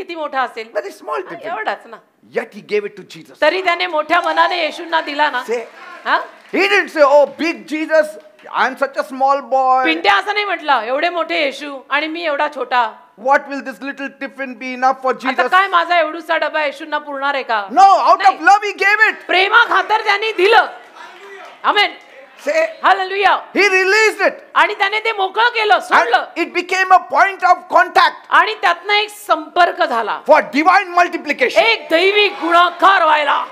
किती मोठा असेल That is एवढाच ना Yet he gave it to Jesus. तरी त्याने मोठ्या मनाने येशूंना दिला ना Say, हा he didn't say, "Oh, big Jesus, I'm such a small boy. पिंट्या असं नाही म्हटलं एवढे मोठे येशू आणि मी एवढा छोटा What will this little tiffin be enough for jesus आता काय माझा एवढूचा डबा येशूंना पुरणार आहे का No, out of love he gave it. प्रेमा खातर त्यांनी दिलं amen हा ललुया ही रिलीज आणि त्याने ते मोकळं केलं सांगलं it became a point of contact आणि त्यातनं एक संपर्क झाला फॉर डिवाइन मल्टिप्लिकेशन एक दैवी गुणाकार व्हायला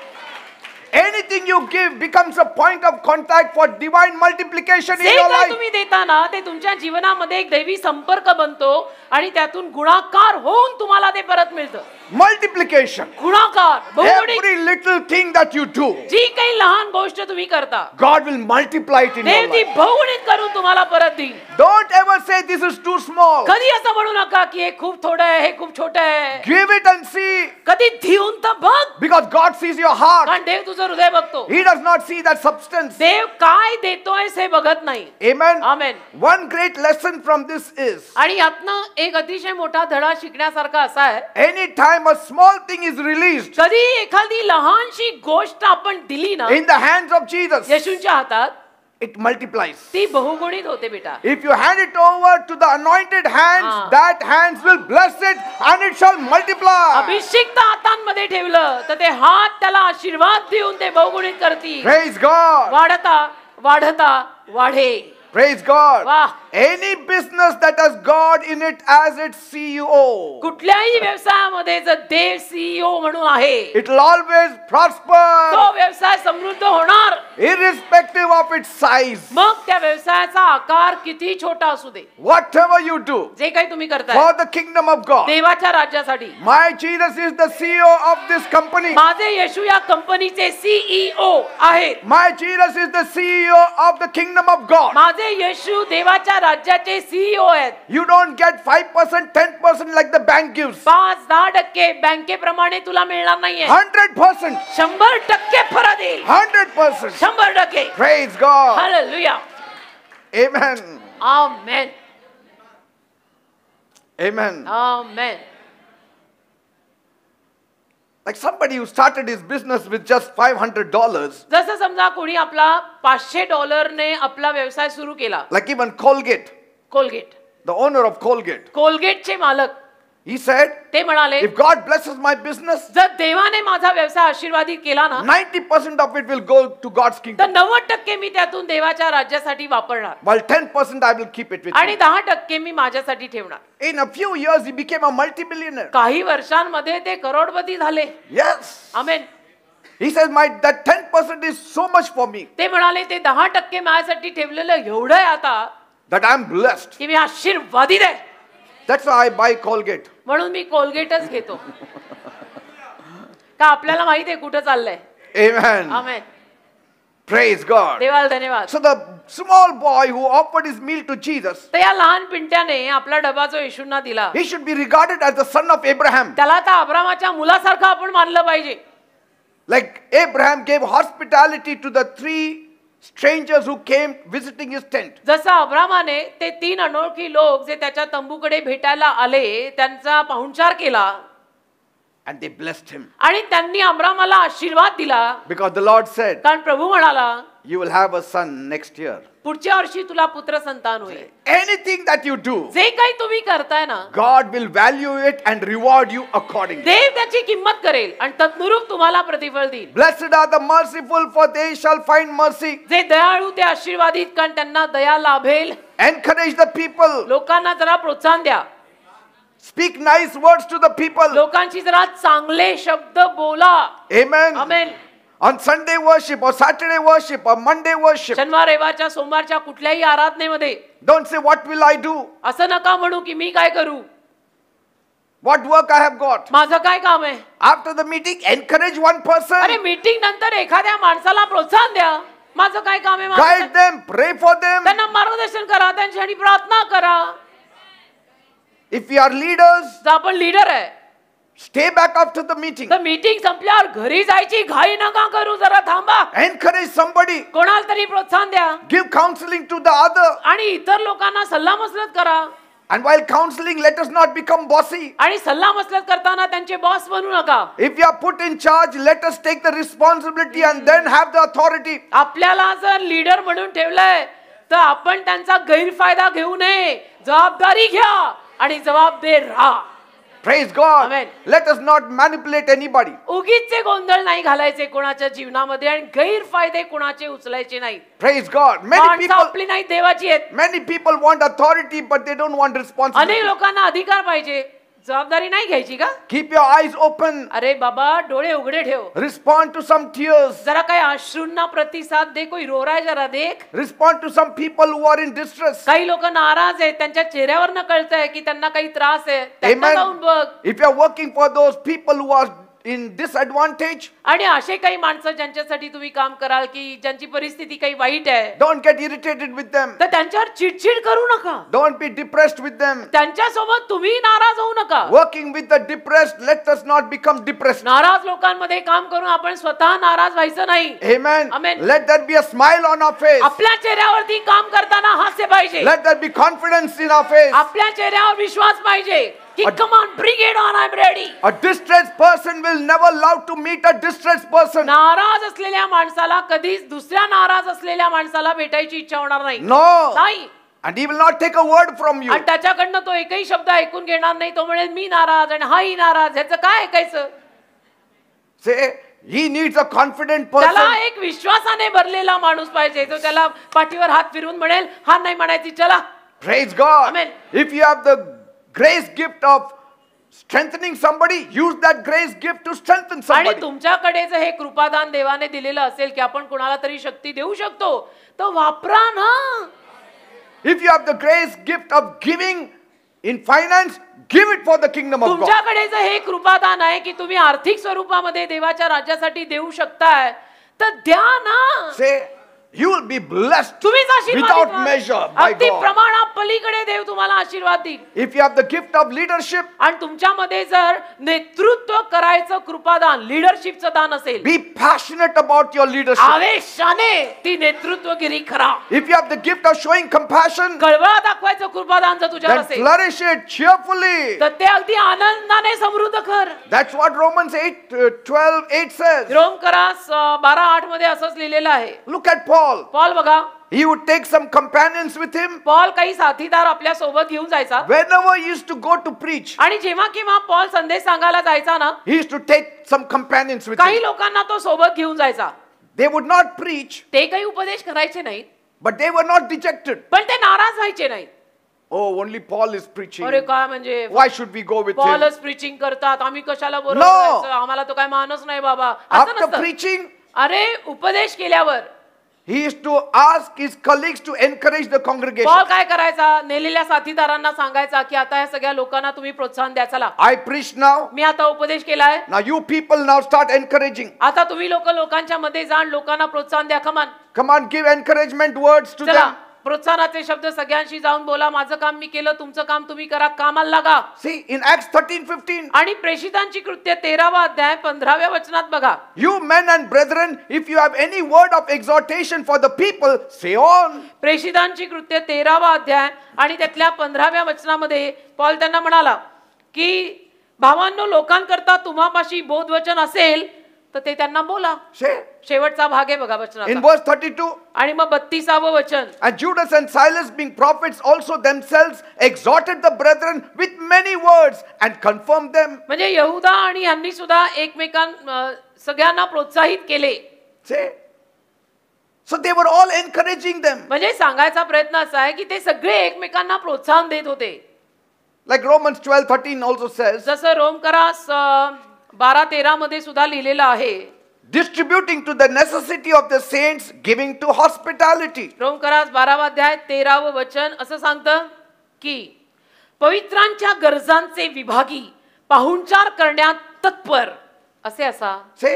anything you give becomes a point of contact for divine multiplication in your life तुम्ही देता ना ते तुमच्या जीवनामध्ये एक दैवी संपर्क बनतो आणि त्यातून गुणाकार होऊन तुम्हाला ते परत मिळतं multiplication गुणाकार every little thing that you do जी काही लहान गोष्ट तुम्ही करता god will multiply it in your life देव ती बहुगुणित करून तुम्हाला परत देईल don't ever say this is too small कधी असं म्हणू नका की हे खूप थोडं आहे हे खूप छोटं आहे give it and see कधी घेऊन तर बघ because god sees your heart कारण देव तुझं देवाचं हृदय बघतो he does not see that substance देव काय देतोय हे बघत नाही Amen. Amen. One great lesson from this is आणि यातनं एक अतिशय मोठा धडा शिकण्यासारखा असा आहे any time a small thing is released कधी एखादी लहानशी गोष्ट आपण दिली ना in the hands of Jesus, येशूंच्या हातात it multiplies. ती बहुगुणित होते बेटा. If you hand it over to the anointed hands, that hands will bless it and it shall multiply. अभिषिक्त हातांमध्ये ठेवलं तर ते हात त्याला आशीर्वाद देऊन ते बहुगुणित करतील. Praise God. वाढता वाढता वाढे. Praise God. Any business that has God in it as its CEO, कुठल्याही आहे it'll always तो prosper व्यवसाय समृद्ध honar. irrespective of its size. Whatever you do for the kingdom of God. देवाच्या राज्यासाठी My Jesus is the CEO of this company. My Jesus is the CEO of the kingdom of God. You don't get 5%, 10% like the bank gives. 100%. 100%. 100%. Praise God. Hallelujah. Amen. Amen. Amen. Amen. Like somebody who started his business with just $500. जसं समजा कोणी आपला पाचशे डॉलरने आपला व्यवसाय सुरू केला Like even Colgate, Colgate. the owner of Colgate. Colgate कोलगेटचे मालक He said, ते म्हणाले if God blesses my business, जर देवाने माझा व्यवसाय आशीर्वादित केला ना 90% of it will go to God's kingdom. तर 90% मी त्यातून देवाच्या राज्यासाठी वापरणार. While 10% I will keep it with आणि 10% मी माझ्यासाठी ठेवणार. In a few years he became a multi-billionaire. काही te ते करोडपती Yes. Amen. He says, my that 10% is so much for me. ते म्हणाले ते 10% माझ्यासाठी ठेवलेलं एवढं आहे आता that I am blessed. Ki mi आशीर्वादित आहे. That's why I buy म्हणून मी कोलगेटच घेतो का आपल्याला माहित आहे कुठं चाललंय Amen. Amen. Praise God. देवाला धन्यवाद So the small boy who offered his meal to Jesus, तर या लहान पिंट्याने आपला डबा जो येशूंना दिला he should be regarded as the son of Abraham. त्याला आता अब्रामाच्या मुलासारखं आपण मानलं पाहिजे Like Abraham gave hospitality to the three strangers who came visiting his tent जसा अब्रामाने ते तीन अनोळखी लोक जे त्याच्या तंबूकडे भेटायला आले त्यांचा पाहुणचार केला and they blessed him आणि त्यांनी अब्रामाला आशीर्वाद दिला because the lord said कारण प्रभू म्हणाला you will have a son next year पुढच्या वर्षी तुला पुत्र संतान होईल एनिथिंग दॅट यू डू जे काही तुम्ही करताय ना God will value it and reward you according देव त्याची किंमत करेल आणि तत्नुरूप तुम्हाला प्रतिफळ देईल blessed are the merciful for they shall find mercy जे दयाळू ते आशीर्वादित कारण त्यांना दया लाभेल एनकरेज द पीपल लोकांना जरा प्रोत्साहन द्या speak nice words to the people लोकांशी जरा चांगले शब्द बोला amen amen on Sunday worship और सॅटरडे वर्शिप और मंडे वर्शिप शनिवार रविवारच्या सोमवारच्या कुठल्याही आराधनेमध्ये don't say what will I do असं नका म्हणू की मी काय करू what work I have got माझं काय काम आहे after the meeting encourage one person अरे मीटिंग नंतर एखाद्या माणसाला प्रोत्साहन द्या माझं काय काम आहे guide them pray for them त्यांना मार्गदर्शन करा त्यांच्यासाठी प्रार्थना करा इफ यू आर लीडर्स आपण लीडर आहे stay back after the meeting तर मीटिंग संपल्यावर घरी जायची घाई नका करू जरा थांबा एनकरेज समबडी कोणाला तरी प्रोत्साहन द्या give counselling to the other आणि इतर लोकांना सल्लामसलत करा And while counseling, let us not become bossy. आणि सल्लामसलत करताना त्यांचे बॉस बनू नका If we are put in charge, let us take the responsibility and then have the authority. आपल्याला जर लीडर म्हणून ठेवलंय तर आपण त्यांचा गैरफायदा घेऊ नये जबाबदारी घ्या आणि जबाबदार राहा praise God let us not manipulate anybody उगीचचे गोंधळ नाही घालायचे कोणाच्या जीवनामध्ये आणि गैरफायदे कोणाचे उचलायचे नाही प्रेज गॉड मेनी पीपल नाही देवाची आहेत many people want authority but they don't want response अनेक लोकांना अधिकार पाहिजे जबाबदारी नाही घ्यायची का कीप युअर आईज ओपन अरे बाबा डोळे उघडे ठेव रिस्पॉन्ड टू सम टियर्स जरा काही अश्रूंना प्रतिसाद दे कोई रोराय जरा देख respond to some people who are in distress काही लोक नाराज आहेत त्यांच्या चेहऱ्यावर कळतंय की त्यांना काही त्रास आहे त्यांना जाऊन बघ if you are working for those people who are in disadvantage आणि असे काही माणसं ज्यांच्यासाठी तुम्ही काम कराल की ज्यांची परिस्थिती काही वाईट आहे don't get irritated with them तर त्यांच्यावर चिडचिड करू नका don't be depressed with them त्यांच्यासोबत तुम्ही नाराज होऊ नका working with the depressed let us not become depressed नाराज लोकांमध्ये काम करून आपण स्वतः नाराज व्हायचं नाही amen amen let there be a smile on our face आपल्या चेहऱ्यावरती काम करताना हास्य पाहिजे let there be confidence in our face आपल्या चेहऱ्यावर विश्वास पाहिजे a, come on, bring it on, I'm ready. A distressed person will never love to meet a distressed person. नाराज असलेल्या माणसाला कधीच दुसऱ्या नाराज असलेल्या माणसाला भेटायची इच्छा होणार नाही No. नाही And he will not take a word from you. आणि त्याच्याकडनं तो एकही शब्द ऐकून घेणार नाही तो म्हणेल मी नाराज आणि हाही नाराज ह्याचं काय ऐकायचं Say, he needs a confident त्याला person. एक विश्वासाने भरलेला माणूस पाहिजे तो त्याला पाठीवर हात फिरून म्हणेल हा नाही म्हणायची चला Praise God. Amen. If you have the grace gift of strengthening use that that grace gift to somebody आणि तुमच्याकडे जर हे कृपादान देवाने दिलेलं असेल की आपण कोणाला तरी शक्ती देऊ शकतो तर वापरा ना if you have the grace gift of in in finance it it for the of god तुमच्याकडे जर हे कृपादान आहे की तुम्ही आर्थिक स्वरूपामध्ये देवाच्या राज्यासाठी देऊ शकताय तर द्या ना say you will be blessed तुम्ही विदाउट मेजर बाय गॉड प्रमाणा पलीकडे देव तुम्हाला आशीर्वाद देईल if you have the gift of leadership आणि तुमच्यामध्ये जर नेतृत्व करायचं कृपादान लीडरशिपचं दान असेल be passionate about your leadership आवेशाने ती नेतृत्वगिरी करा if you have the gift of showing compassion कळवळा दाखवायचं कृपादान जर तुझ्यात असेल फ्लरिश इट चीयरफुली तर ते अगदी आनंदाने समृद्ध कर दॅट्स व्हाट रोमन्स 8 12 8 सेज रोमकरास 12 8 मध्ये असंच लिहिलेलं आहे look at Paul Paul. Paul बघा He would take some companions with him. Paul काही साथीदार आपल्या सोबत घेऊन जायचा Whenever he used to go to preach, आणि जेव्हा केव्हा Paul संदेश सांगायला जायचा ना he used to take some companions with काही him. लोकांना तो सोबत घेऊन जायचा They would not preach, ते काही उपदेश करायचे नाहीत but they were not dejected. पण ते नाराज व्हायचे नाहीत Oh, only Paul is preaching. अरे काय म्हणजे Why should we go with him? पॉलच प्रिचिंग करतात आम्ही कशाला बरोबर No. जायचं? आम्हाला तो काय मानच नाही बाबा असं After preaching, अरे उपदेश केल्यावर He is to ask his colleagues to encourage the congregation. काय करायचा नेलेल्या साथीदारांना सांगायचा की आता या सगळ्या लोकांना तुम्ही प्रोत्साहन द्या चला I preach now. मी आता उपदेश केलाय Now you people now start encouraging. आता तुम्ही लोक लोकांच्या मध्ये जाण लोकांना प्रोत्साहन द्या कमान Come on, give encouragement words to them. प्रोत्साहनाचे शब्द सगळ्यांशी जाऊन बोला माझं काम मी केलं तुमचं काम तुम्ही करा कामाला लागा सी इन एक्स 13 फिफ्टीन आणि प्रेषितांची कृत्य तेरावा अध्याय पंधराव्या वचनात बघा you men and brethren, if you have any word of exhortation for the people say on प्रेषितांची कृत्य तेरावा अध्याय आणि त्यातल्या पंधराव्या वचनामध्ये पॉल त्यांना म्हणाला की भावांनो लोकांकरता तुम्हापाशी बोधवचन असेल तर ते त्यांना बोला शेवटचा भाग आहे बघा वचन वचनाचा 32, आणि मग बत्तीसावं वचन and Judas and Silas, being prophets, also themselves exhorted the brethren with many words and confirmed them. म्हणजे यहुदा आणि यांनी सुद्धा एकमेकां सगळ्यांना प्रोत्साहित केले So they were all encouraging them. म्हणजे सांगायचा प्रयत्न असा आहे की ते सगळे एकमेकांना प्रोत्साहन देत होते Like Romans 12 13 also says, जसं रोम बारा तेरा मध्ये सुद्धा लिहिलेलं आहे distributing to the necessity of the saints giving to hospitality रोमकराज बारावा अध्याय तेरावं वचन असं सांगतं की पवित्रांच्या गरजांचे विभागी पाहुणचार करण्यात तत्पर असे असा say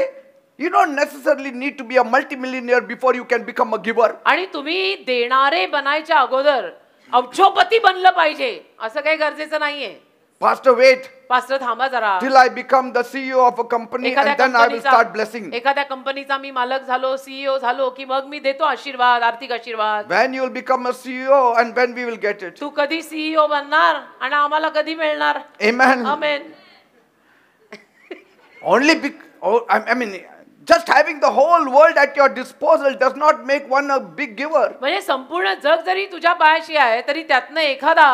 you don't necessarily need to be a multimillionaire before you can become a giver आणि तुम्ही देणारे बनायच्या अगोदर अब्जोपती बनलं पाहिजे असं काही गरजेचं नाहीये फास्ट वेट पास्टर थांबा जरा till I become the CEO of a company and then I will start blessing एखाद्या कंपनीचा मी मालक झालो सीईओ e झालो की मग मी देतो आशीर्वाद आर्थिक आशीर्वाद when you will become a CEO and when we will get it तू कधी सीईओ e बनणार आणि आम्हाला कधी मिळणार amen amen only big I mean Just having the whole world at your disposal does not make one a big giver. म्हणजे संपूर्ण जग जरी तुझ्या पायाशी आहे तरी त्यातनं एखादा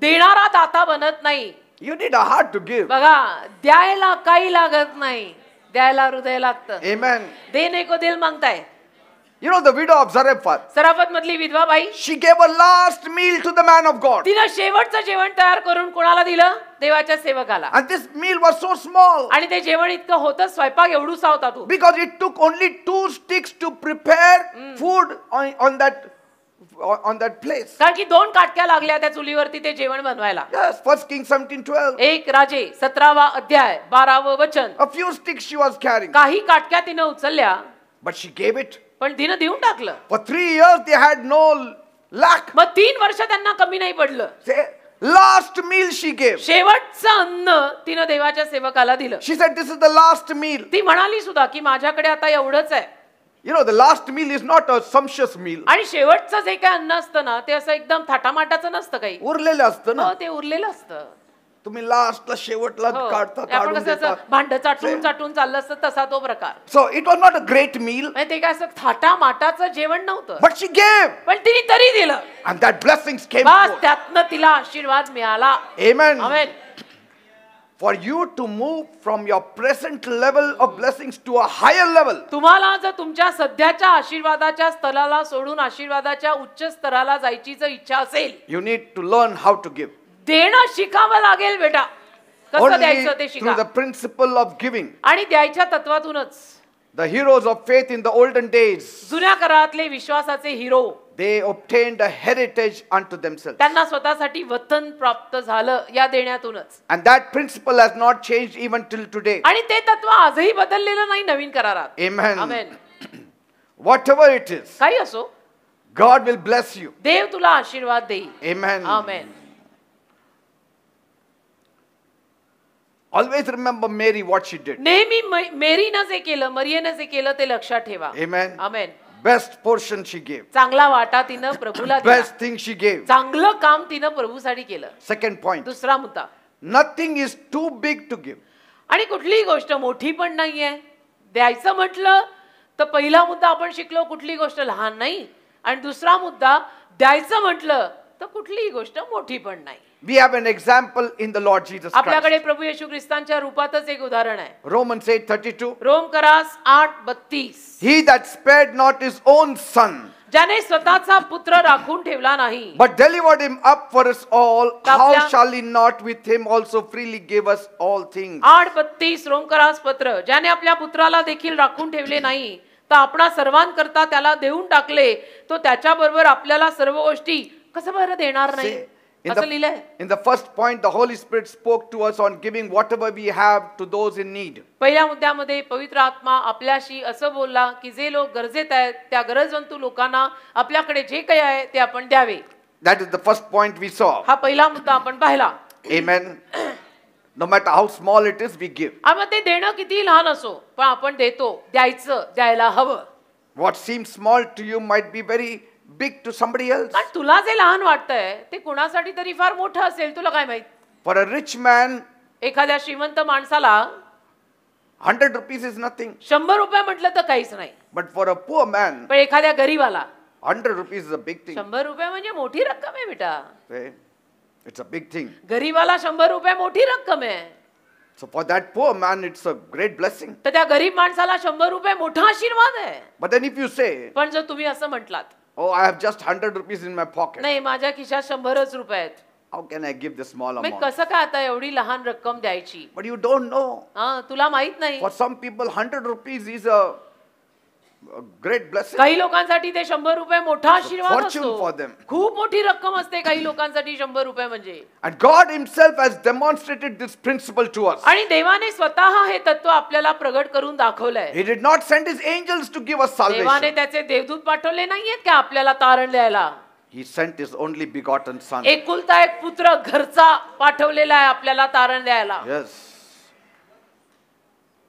देणारा दाता बनत नाही You need a heart to give. बघा द्यायला काही लागत नाही द्यायला हृदय लागतं Amen. देने को You know the widow of Zarephath. सराफत madli vidwa bhai. She gave a last meal to the man of God. तिनं शेवटचं जेवण तयार करून कोणाला दिलं देवाच्या सेवकाला And this meal was so small आणि ते जेवण इतकं होतं evdu sa hota तो because it took only two sticks to prepare food on, on that on that place कारण की दोन काटक्या लागल्या त्या चुलीवरती ते जेवण बनवायला. First King King 17:12. एक राजे 17वा अध्याय 12व वचन. A few sticks she was carrying. काही काटक्या तिनं उचलल्या. But she gave it. पण तिनं देऊन टाकलं. For three years they had no lack. मग तीन वर्ष त्यांना कमी नाही पडलं. Last meal she gave. शेवटचं अन्न तिनं देवाच्या सेवकाला दिलं. शी said this is the last meal. ती म्हणाली सुद्धा की माझ्याकडे आता एवढंच आहे. You know the last meal is not a sumptuous meal आणि शेवटचं जे काय अन्न असतं ना ते असं एकदम थाटामाटाचं नसतं काही उरलेलं असतं ना हो, ते उरलेलं असतं तुम्ही लास्टला शेवटला हो, काढता भांड चाटून चाटून चाललं असतं तसा तो प्रकार so it was not a great meal ते काय असं थाटा माटाचं जेवण नव्हतं बट शी पण तिने तरी दिलं अँड दॅट ब्लेसिंग्स केम त्यातनं तिला आशीर्वाद मिळाला Amen. Amen. For you to move from your present level of blessings to a higher level तुम्हाला जर तुमच्या सध्याच्या आशीर्वादाच्या स्तराला सोडून आशीर्वादाच्या उच्च स्तराला जायची जर इच्छा असेल you need to learn how to give देणं शिकावं लागेल बेटा कसं द्यायचं ते शिका the प्रिन्सिपल ऑफ गिव्हिंग आणि द्यायच्या तत्वातूनच the heroes of faith in the olden days जुन्या करातले विश्वासाचे hero they obtained a heritage unto themselves. वतन And that principle has not changed even till today. ते नवीन करारात. Amen. Amen. Whatever it is. असो. God will bless you. Amen. Amen. Always remember Mary what she did. नेहमी मेरीनं जे केलं, मरियेनं ते ठेवा. Amen. Amen. Best portion she gave चांगला वाटा तिनं प्रभूला बेस्ट थिंग शी गेव चांगलं काम तिनं प्रभूसाठी केलं सेकंड पॉइंट दुसरा मुद्दा nothing is too big to give आणि कुठलीही गोष्ट मोठी पण नाहीये द्यायचं म्हटलं तर पहिला मुद्दा आपण शिकलो कुठली गोष्ट लहान नाही आणि दुसरा मुद्दा द्यायचं म्हटलं तर कुठलीही गोष्ट मोठी पण नाही We have an example in the Lord Jesus Christ. आपल्याकडे प्रभू येशू ख्रिस्तांच्या रूपातच एक उदाहरण आहे. Romans 8:32. रोम करास 8:32. He that spared not his own son ज्याने स्वतःचा पुत्र राखून ठेवला नाही. But delivered him up for us all, how shall he not with him also freely give us all things? 8:32 रोमकरास पत्र ज्याने आपल्या पुत्राला देखील राखून ठेवले नाही. तर आपणा सर्वांकरता त्याला देऊन टाकले तो त्याच्याबरोबर आपल्याला सर्व गोष्टी कसं बरं देणार नाही In the, in the first point, the Holy Spirit spoke to us on giving whatever we have to those in need. पवित्र आत्मा बोलला की जे गरजेत लोकांना That is the first point we saw. हा पहिला Amen. No matter how small it is, we give. देतो हवं What seems small to you might be very big to somebody else. पण तुला जे लहान वाटतंय ते कुणासाठी तरी फार मोठं असेल तुला काय माहित फॉर अ रिच मॅन एखाद्या श्रीमंत माणसाला हंड्रेड रुपीज इज नथिंग शंभर रुपये म्हटलं तर काहीच नाही but for a poor man पण एखाद्या गरीबाला hundred rupees big a big thing. शंभर रुपये म्हणजे मोठी रक्कम आहे बेटा इट्स अ बिग थिंग गरीबाला शंभर रुपये मोठी रक्कम आहे so for that poor man it's a great blessing. तर त्या गरीब माणसाला शंभर रुपये मोठा आशीर्वाद आहे But then if you पण जर तुम्ही असं म्हटलात Oh, I have just 100 rupees in my pocket. नाही माझ्या खिशात शंभरच रुपये आहेत How can I give this small amount? मी कसं काय आता एवढी लहान रक्कम द्यायची But you don't know. हा, तुला माहित नाही For some people, 100 rupees is a great bless काही लोकांसाठी ते शंभर रुपये मोठा आशीर्वाद फॉर देम खूप मोठी रक्कम असते काही लोकांसाठी शंभर रुपये म्हणजे and God himself has demonstrated this principle to us आणि देवाने स्वतः हे तत्व आपल्याला प्रगट करून दाखवलंय he did not send his angels to give us देवाने त्याचे देवदूत पाठवले नाहीयेत का आपल्याला तारण द्यायला He sent his only begotten son. एकुलता एक पुत्र घरचा पाठवलेला आहे आपल्याला तारण द्यायला. Yes.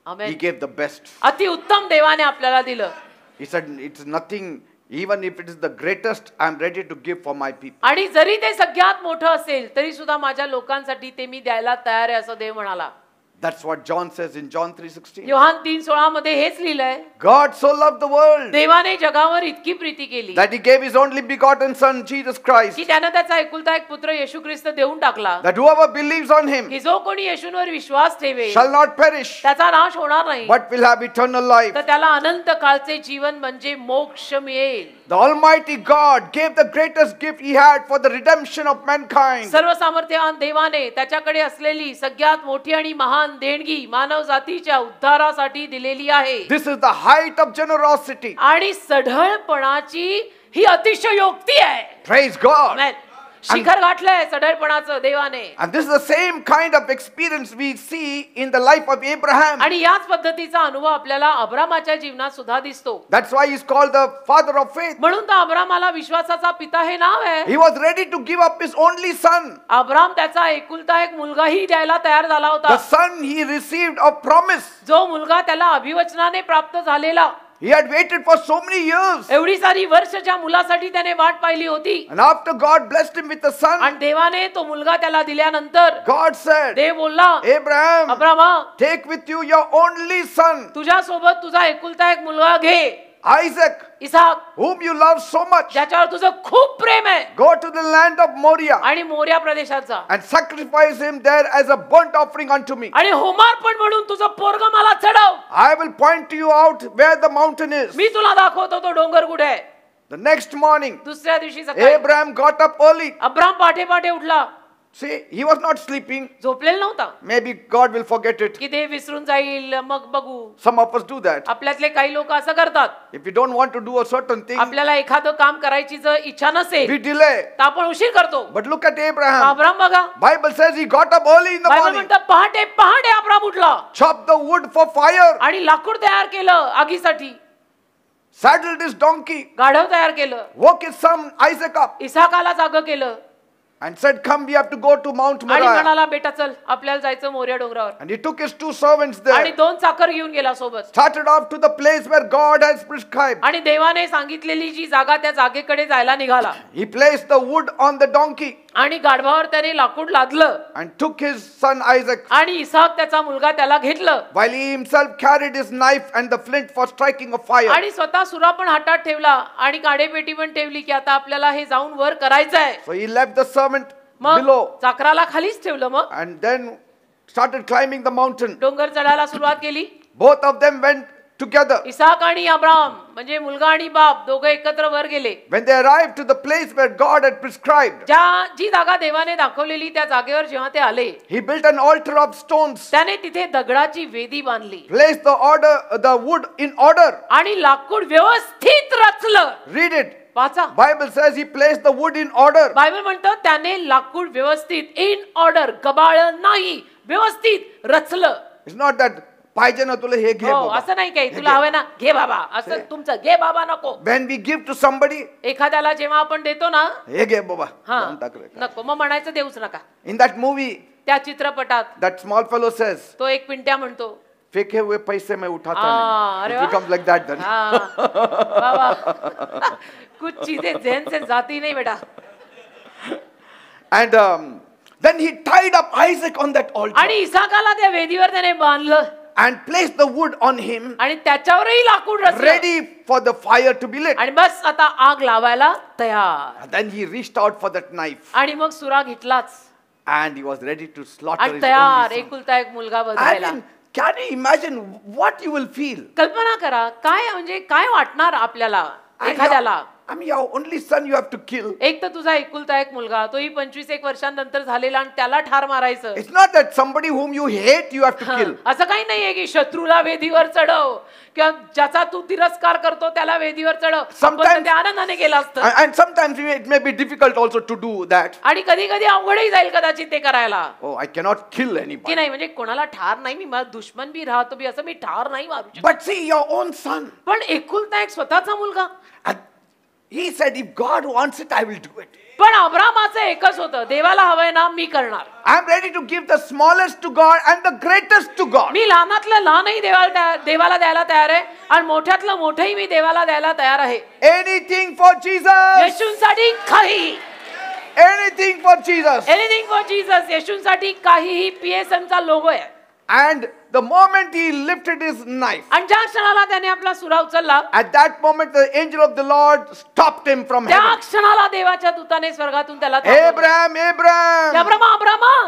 Amen. He gave the best. उत्तम देवाने आपल्याला दिलं He said, It's nothing, even if it is the greatest, am ready to give for my people. आणि जरी ते सगळ्यात मोठं असेल तरी सुद्धा माझ्या लोकांसाठी ते मी द्यायला तयार आहे असं देव म्हणाला That's what John says in John 3:16. Yohan 3:16 मध्ये हेच लिहिलंय. God so loved the world. देवाने जगावर इतकी प्रीती केली. That he gave his only begotten son Jesus Christ. की त्याने त्याचा एकुलता एक पुत्र येशू ख्रिस्त देऊन टाकला. That whoever believes on him. की जो कोणी येशूवर विश्वास ठेवेल. Shall not perish. त्याचा नाश होणार नाही. But will have eternal life. तर त्याला अनंत काळचे जीवन म्हणजे मोक्ष मिळेल. The Almighty God gave the greatest gift he had for the redemption of mankind. सर्व सामर्थ्यवान देवाने त्याच्याकडे असलेली सगळ्यात मोठी आणि महान देणगी मानव जातीच्या उद्धारासाठी दिलेली आहे This is the height of generosity. आणि सढळपणाची ही अतिशयोक्ती आहे Praise God. Amen. शिखर गाठलंय चढळपणाचं देवाने And this is the same kind of experience we see in the life of Abraham. आणि याच पद्धतीचा अनुभव आपल्याला अब्रामाच्या जीवनात सुद्धा दिसतो That's why is called the father of faith. म्हणून तर अब्रामाला विश्वासाचा पिता हे नाव आहे he was ready to give up his only son, Abram त्याचा एकुलता एक मुलगाही द्यायला तयार झाला होता the son he received a promise. जो मुलगा त्याला अभिवचनाने प्राप्त झालेला He had waited for so many years. varsha सारी mula मुलासाठी त्याने वाट पाहिली होती. And after God blessed him with a son. आणि देवाने तो मुलगा त्याला दिल्यानंतर God said. देव बोलला. Abraham. Abraham. Take with you your only son. तुझ्या सोबत तुझा एकुलता एक मुलगा घे. Isaac, Isaac, whom you love so much, go to the land of Moria and sacrifice him there as a burnt offering unto me. I will point to you out where the mountain is. The next morning, Abraham got up early See, he was not sleeping. झोपलेला नव्हता Maybe God will forget it. की ते विसरून जाईल मग बघू Some of us do that. आपल्यातले काही लोक असं करतात If we don't want to do a certain thing, आपल्याला एखादं काम करायची जर इच्छा नसेल we delay. तर आपण उशीर करतो But look at Abraham. बघा Bible says he got up early in the Bible morning, म्हणतात पहाटे पहाटे उठला the wood for fire, आणि लाकूड तयार केलं आगीसाठी saddled his donkey, गाढव तयार केलं woke his son Isaac up. इसाकाला जाग केलं and said, Come, we have to go to Mount Moriah. And he took his two servants do there, दोन you in गेला सोबत started off to the place where God has prescribed. He placed the wood on the donkey आणि गाढवावर त्याने लाकूड लादलं and took his sun Isaac. आणि इसाक त्याचा मुलगा त्याला घेतलं While he himself carried his knife and the flint for striking a fire. आणि स्वतः सुरा पण हातात ठेवला आणि काडेपेटी पण ठेवली की आता आपल्याला हे जाऊन वर करायचं आहे So he left the servant मग below चाकराला खालीच ठेवलं मग and then started climbing the mountain. डोंगर चढायला सुरुवात केली both of them went together. Abraham, When they arrived to the place where God had prescribed, He built an altar of stones, placed the order, the wood in order. Read it. Bible says he placed the wood in order. Bible म्हणतं त्याने लाकूड व्यवस्थित in order गबाळ नाही व्यवस्थित रचलं. It's not that पाहिजे ना तुला हे घे हो, असं नाही काही तुला हवे ना घे बाबा असं तुमचं घे बाबा नको when we gift to somebody एखाद्याला जेव्हा आपण देतो ना हे घे बाबा हा नको मग म्हणायचं देऊच नका इन दॅट मूवी त्या चित्रपटात दॅट स्मॉल fellow सेस तो एक पिंट्या म्हणतो फेके हुए पैसे मैं उठाता अरे नहीं. It कुछ चीजें से जाती नहीं बेटा and then he tied up up on that that आणि इसाकाला त्या वेदीवर त्याने बांधलं and place the wood on him and tyachavarhi lakud rasle ready for the fire to be lit and bas ata aag lavayla tayar and then he reached out for that knife ani mag sura ghetlach and he was ready to slaughter and tayar ekulta ek mulga badhayla can you imagine what you will feel kalpana kara kay mhanje kay vatnar aplyala ekhadyala आम्ही या only son you have to kill एक तर तुझा एकुलता एक मुलगा तोही पंचवीस एक वर्षांनंतर झालेला आणि त्याला ठार मारायचं it's not that somebody whom you hate you have to kill असं काही नाहीये की शत्रूला वेदीवर चढव किंवा ज्याचा तू तिरस्कार करतो त्याला वेदीवर चढव समटाइम्स आनंदाने गेला असतं and sometimes it may be difficult also to do that आणि कधी कधी अवघडही जाईल कदाचित ते करायला oh I cannot kill any की नाही म्हणजे कोणाला ठार नाही मी मला दुश्मन बी राहतो बी असं मी ठार नाही मारू but see your own son पण एकुलता एक स्वतःचा मुलगा He said, if God wants it, I will do it. पण अब्रामाचं एकच होतं देवाला हवंय ना मी करणार I am ready to give the smallest to God and the greatest to God. मी लहानातलं लहानही देवाला देवाला द्यायला तयार आहे आणि मोठ्यातलं मोठंही मी देवाला द्यायला तयार आहे Anything for Jesus. येशूंसाठी काही Anything for Jesus. Anything for Jesus येशूंसाठी काहीही पी एस लोगो आहे And the moment he lifted his knife, and at that moment the angel of the Lord stopped him from heaven. Abraham, Abraham,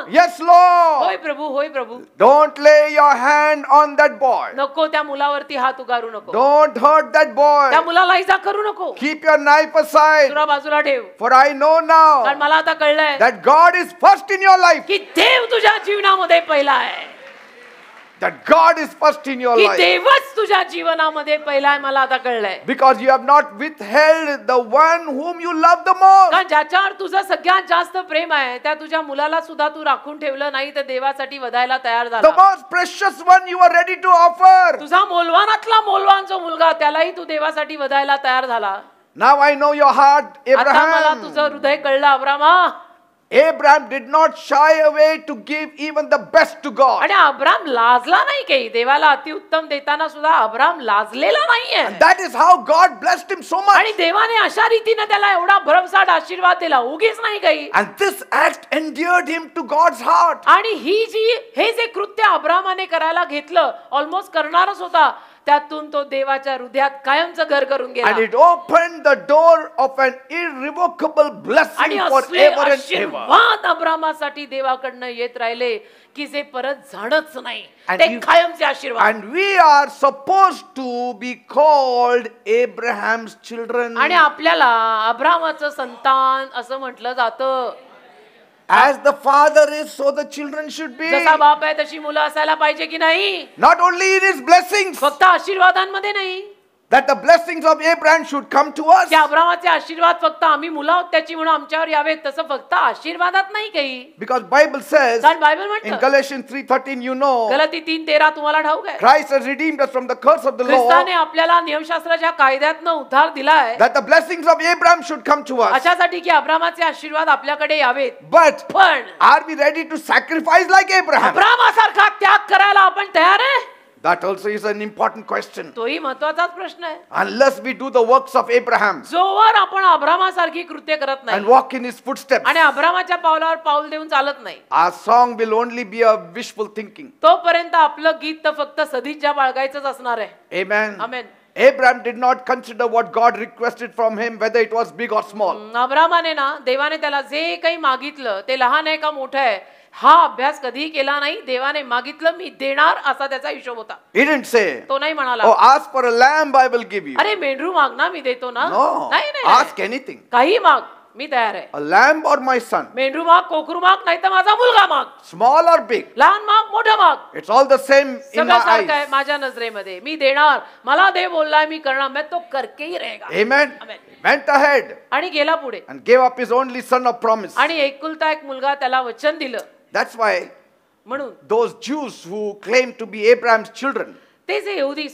yes, lord Lord, prabhu hoy prabhu don't lay your hand on that boy. hat ugaru nako Don't hurt that boy. karu nako Keep your knife aside, sura bazula for I know now now mala ata that God is first in your life. ki dev tujha jivanamade पहिला आहे that God is first in your life. देवच तुझ्या जीवनामध्ये पहिला आहे मला आता कळलंय because you have not withheld the one whom you love the most. कारण ज्याच्यावर तुझं सगळ्यात जास्त प्रेम आहे त्या तुझ्या मुलाला सुद्धा तू राखून ठेवलं नाही तर देवासाठी वधायला तयार The झाला most precious one you are ready to offer. तुझा मोलवानातला मोलवान जो मुलगा त्यालाही तू देवासाठी वधायला तयार झाला Now I know your heart, आता मला तुझं हृदय कळलं अब्रामा Abraham did not shy away to give even the best to God. आणि अब्राम लाजला नाही काही देवाला अतिउत्तम देताना सुद्धा अब्राम लाजलेला नाहीये And that is how God blessed him so much. आणि देवाने अशा रीतीने त्याला एवढा भरमसाठ आशीर्वाद दिला उगीच नाही काही And this act endeared him to God's heart. आणि ही जी हे जे कृत्य अब्रामाने करायला घेतलं ऑलमोस्ट करणारच होता त्यातून तो देवाच्या हृदयात कायमचं घर करून गेला open the door of irrevocable blessing अब्रामासाठी देवाकडनं येत राहिले की जे परत झाडच नाही ते कायमचे आशीर्वाद and we are suppose to be called Abraham children आणि आपल्याला अब्रामाचं संतान असं म्हटलं जातं as the father is so the children should be जसा बाप आहे तशी मुलं असायला पाहिजे की नाही not only in his blessing फक्त आशीर्वादांमध्ये नाही that the blessings of Abraham should come to us. की अब्राहमचे आशीर्वाद फक्त आम्ही मुला आहोत त्याची म्हणून आमच्यावर यावेत तसं फक्त आशीर्वादात नाही काही Because Bible says कारण Bible in Galatians 3:13 you know गलती 3:13 तेरा तुम्हाला ठाऊक आहे Christ has redeemed us from the curse of the law ख्रिस्ताने आपल्याला नियमशास्त्राच्या कायद्यातनं उद्धार दिलाय that the blessings of Abraham should come to us. अशासाठी की अब्रामाचे आशीर्वाद आपल्याकडे यावेत But पण are we ready to sacrifice like Abraham? अब्रामासारखा त्याग करायला आपण तयार आहे That also is an important question. तोही महत्वाचाच प्रश्न आहे Unless we do the works of Abraham जोवर आपण अब्रामासारखी कृत्य करत नाही. and walk in his footsteps, आणि अब्रामाच्या पावलावर पाऊल देऊन चालत नाही our song will only be a wishful thinking. तोपर्यंत आपलं गीत तर फक्त सदिच्छा बाळगायचंच असणार आहे Amen. Amen. Abraham did not consider what God requested from him, whether it was big or small. अब्रामाने ना देवाने त्याला जे काही मागितलं ते लहान आहे का मोठं आहे हा अभ्यास कधी केला नाही देवाने मागितलं मी देणार असा त्याचा हिशोब होता He तो नाही म्हणाला oh, अरे मेंढरू माग ना मी देतो ना नाही नाही, काही माग मी तयार आहे लॅम्प ऑर माय सन मेंढरू माग कोकरू माग नाही तर माझा मुलगा माग स्मॉल ऑर बिग लहान माग मोठा माग it's all the same in my सगळं माझ्या नजरेमध्ये मी देणार मला दे बोललाय मी करणार मैं तो करके ही रहेगा आणि गेला पुढे and give up his only son of promise आणि एकुलता एक मुलगा त्याला वचन दिलं That's why म्हणून those Jews who claim to be Abraham's children ते जे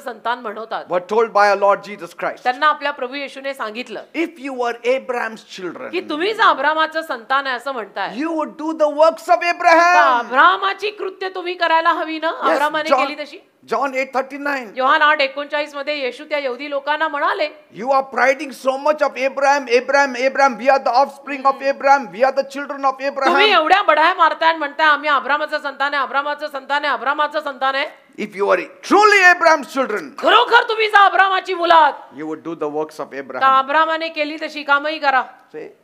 संतान म्हणवतात were told by our Lord Jesus Christ त्यांना आपल्या प्रभू येशूने सांगितलं if you were Abraham's children, तुम्ही जर अब्राहमाचं संतान आहे असं म्हणताय you would do the works of Abraham. अब्राहमाची कृत्य तुम्ही करायला हवी ना Yes, John- केली तशी जॉन एट थर्टी नाईन योहान आठ एकोणचाळीस मध्ये येशू त्या यहुदी लोकांना म्हणाले you are priding so much of Abraham Abraham Abraham we are the offspring of Abraham we are the children of Abraham तुम्ही एवढ्या बढाया मारताय म्हणताय आम्ही अब्रामाचं संतान आहे अब्रामाचं संतान आहे अब्रामाचं संतान आहे if you are truly Abraham children खरोखर तुम्ही जा अब्रामाची मुलात you would do the works of Abraham अब्रामाने केली तशी कामही करा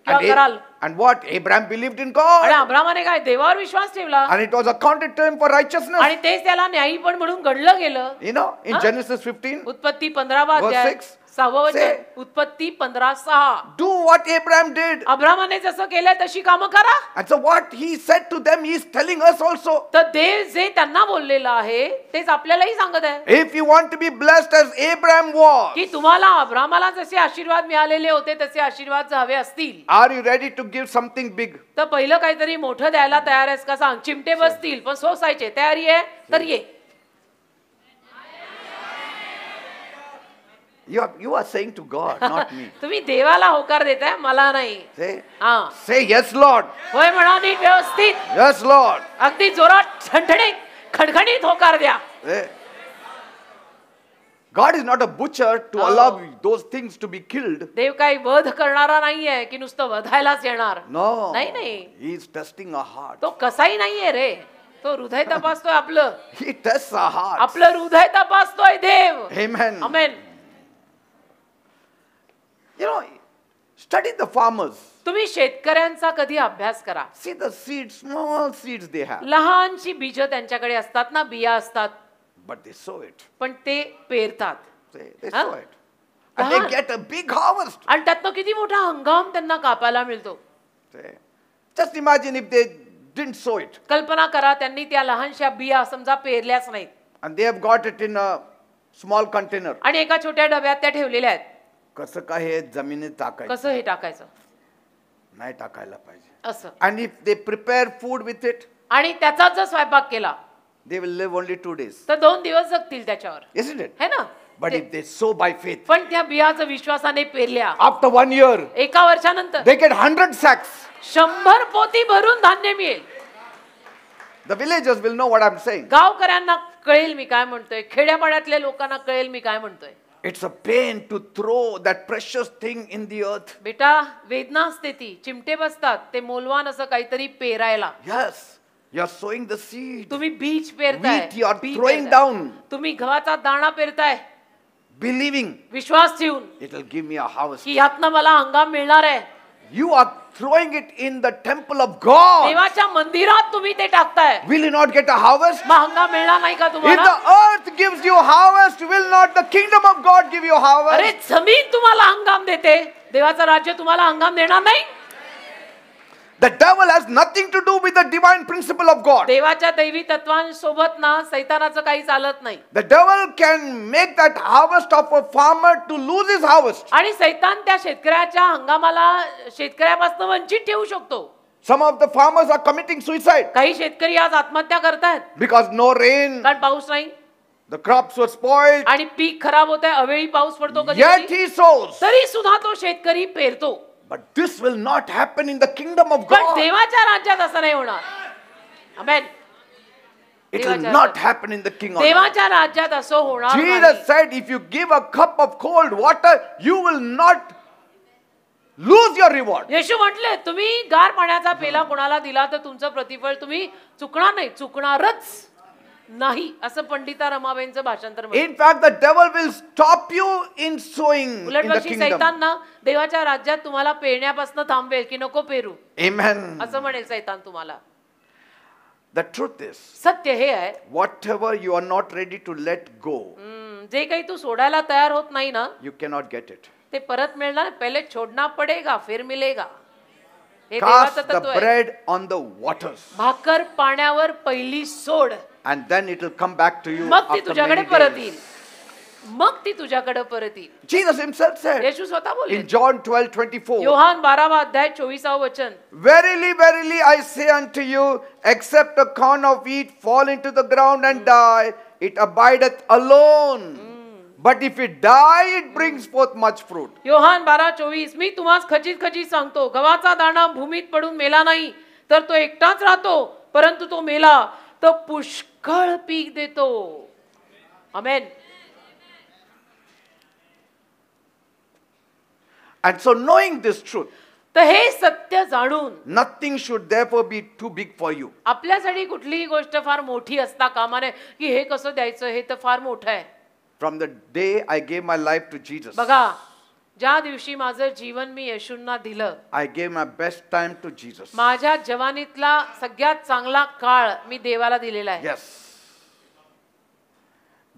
कराल And what? Abraham believed in God. And it was accounted to him for righteousness. आणि तेच त्याला न्यायी pan म्हणून gadla gelo You know, in Genesis 15, utpatti 15 verse 6. सहावं वचन उत्पत्ती पंधरा सहा Do what Abraham did. अब्रामाने जसं केलंय तशी कामं करा And he said to said is them, अस is तर दे जे त्यांना बोललेलं आहे तेच आपल्यालाही सांगत आहे if you want to be blessed as Abraham was, की तुम्हाला अब्रामाला जसे आशीर्वाद मिळालेले होते तसे आशीर्वाद हवे असतील are you ready to give something big तर पहिलं काहीतरी मोठं द्यायला तयार आहेस का सांग चिमटे बसतील पण सोसायचे तयारी आहे तर ये you are you are saying to God not me तुम्ही देवाला होकार देताय मला नाही से हा say yes, Lord. होय म्हणा मी व्यवस्थित यस लॉर्ड अगदी जोरात ठणठणीत खणखणीत होकार द्या Say, God is not a butcher to allow those things to be killed. देव काही वध करणारा नाहीये की नुसतं वधायलाच येणार No. नाही नाही He is testing our heart. तो कसाही नाहीये रे तो हृदय तपासतोय आपलं He tests our heart. आपलं हृदय तपासतोय देव Amen. Amen. You know, study तुम्ही शेतकऱ्यांचा कधी अभ्यास करा see the seeds, small seeds they लहानशी बीज त्यांच्याकडे असतात ना बिया असतात बट दे sow it. पण ते पेरतात They, they sow it. आणि त्यातनं किती मोठा हंगाम त्यांना कापायला मिळतो Just imagine if they didn't sow कल्पना करा त्यांनी त्या लहानशा बिया समजा पेरल्याच नाही and they have got it आणि एका छोट्या डब्यात त्या ठेवलेल्या आहेत कसं काय हे जमिनीत टाकायचं कसं हे टाकायचं नाही टाकायला पाहिजे असं आणि ते they prepare food with it आणि त्याचा जर स्वयंपाक केला they will live only two days तर दोन दिवस जगतील त्याच्यावर इट इट ना but if they sow by faith पण त्या बियाचं विश्वासाने पेरल्या आफ्टर वन इयर एका वर्षानंतर दे गेट हंड्रेड सॅक्स शंभर पोती भरून धान्य मिळेल the villagers will know what I am saying गावकऱ्यांना कळेल मी काय म्हणतोय खेड्यापाड्यातल्या लोकांना कळेल मी काय म्हणतोय it's a pain to throw that precious thing in the earth बेटा वेदना असते ती चिमटे बसतात ते मोलवान असं काहीतरी पेरायला yes you are sowing the seed तुम्ही बीज पेरताय यू आर थ्रोइंग डाऊन तुम्ही गव्हाचा दाणा पेरताय बिलिव्हिंग विश्वास ठेवून it will give me a house की यातनं मला हंगाम मिळणार आहे You are throwing it in the temple of God. देवाच्या मंदिरात तुम्ही ते टाकताय. Will you not get a harvest? मग मिळणार नाही का तुम्हाला? If the earth gives you harvest, will not the kingdom of God give you harvest? अरे जमीन तुम्हाला हंगाम देते. देवाचं राज्य तुम्हाला हंगाम देणार नाही? The devil has nothing to do with the divine principle of God. देवाच्या दैवी तत्वांसोबत ना सैतानाचं काही चालत नाही. The devil can make that harvest of a farmer to lose his harvest. आणि सैतान त्या शेतकऱ्याच्या हंगामाला शेतकऱ्यापासून वंचित ठेवू शकतो. Some of the farmers are committing suicide. काही शेतकरी आज आत्महत्या करतात. Because no rain. कारण पाऊस नाही. The crops were spoiled. आणि पीक खराब होतंय अवेळी पाऊस पडतो कधी. Yet he sows. तरी सुद्धा तो शेतकरी पेरतो. But this will not happen in the kingdom of God. Amen. It will not happen in the kingdom. of God. Jesus said if you give a cup of cold water you will not lose your reward. येशू म्हटले तुम्ही गार पाण्याचा पेला कोणाला दिला तर तुमचं प्रतिफळ तुम्ही चुकणार नाही चुकणारच. नाही असं पंडिता रमाबाईंचं भाषांतर in fact the devil will stop you in sowing देवाच्या राज्यात तुम्हाला पेरण्यापासून थांबवेल की नको पेरू Amen. असं म्हणेल सैतान तुम्हाला द ट्रुथ is, सत्य हे आहे whatever you are not ready to let go जे काही तू सोडायला तयार होत नाही ना यू कॅनॉट गेट इट ते परत मिळणार पहिले छोडना पडेगा फिर मिलेगा हे ऑन द the तत्व भाकर पाण्यावर पहिली सोड and then it will come back to you mag ti after kade many mag days. येईल kade paratil Jesus himself said येशू स्वतः बोलले in John 12 24, योहान बारावा अध्याय चोवीसावं Verily, verily, I say unto you, except a corn of wheat fall into the ground and die, it abideth alone. But if it die, it brings forth much fruit. Yohan बारा चोवीस मी तुम्हास खचित sangto. सांगतो गव्हाचा दाणा भूमीत पडून मेला नाही तर तो एकटाच राहतो parantu to mela, तर push कळ पीक देतो अँड सो दिस तर हे सत्य जाणून nothing should therefore be too big for you आपल्यासाठी कुठलीही गोष्ट फार मोठी असता कामा नये की हे कसं द्यायचं हे तर फार मोठं आहे from the day I gave my life to जी बघा ज्या दिवशी माझं जीवन मी येशूंना दिलं I gave my best time to Jesus माझ्या जवानीतला सगळ्यात चांगला काळ मी देवाला दिलेला आहे yes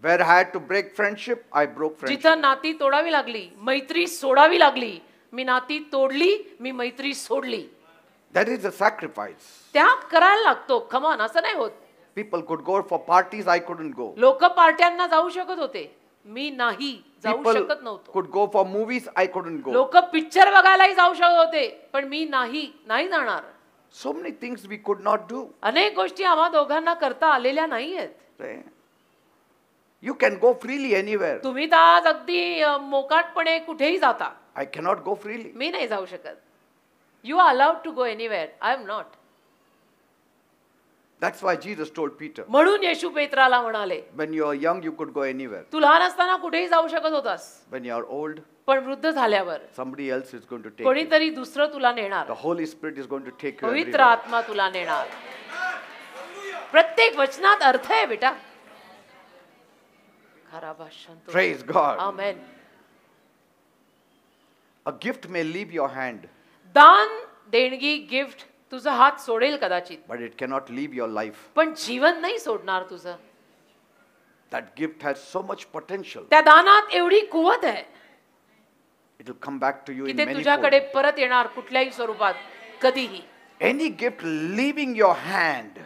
where had to break friendship I broke जिथं नाती तोडावी लागली मैत्री सोडावी लागली मी नाती तोडली मी मैत्री सोडली दॅट इज अ सॅक्रिफाईस त्याग करायला लागतो खमन असं नाही होत people could go for parties I couldn't go लोक पार्ट्यांना जाऊ शकत होते मी नाही जाऊ शकत नव्हतो could go for movies, I couldn't go. लोक पिक्चर बघायलाही जाऊ शकत होते पण मी नाही नाही जाणार so many things we could not do. अनेक गोष्टी आम्हा दोघांना करता आलेल्या नाही आहेत You can go freely anywhere तुम्ही तर आज अगदी मोकाटपणे कुठेही जाता I cannot गो फ्रीली मी नाही जाऊ शकत you are allowed to go anywhere I am not That's why Jesus told Peter. When you are young, you could go anywhere. When you are old, somebody else is going to take you. The Holy Spirit is going to take you everywhere. Praise God. Amen. A gift may leave your hand, दान देणगी gift तुझा हात सोडेल कदाचित but it cannot leave your life पण जीवन नाही सोडणार तुझं दॅट गिफ्ट सो मच त्या दानात एवढी हॅज पोटेन्शियल कुवत आहे it will come back to you तुझ्याकडे परत येणार कुठल्याही स्वरूपात कधीही any gift leaving your hand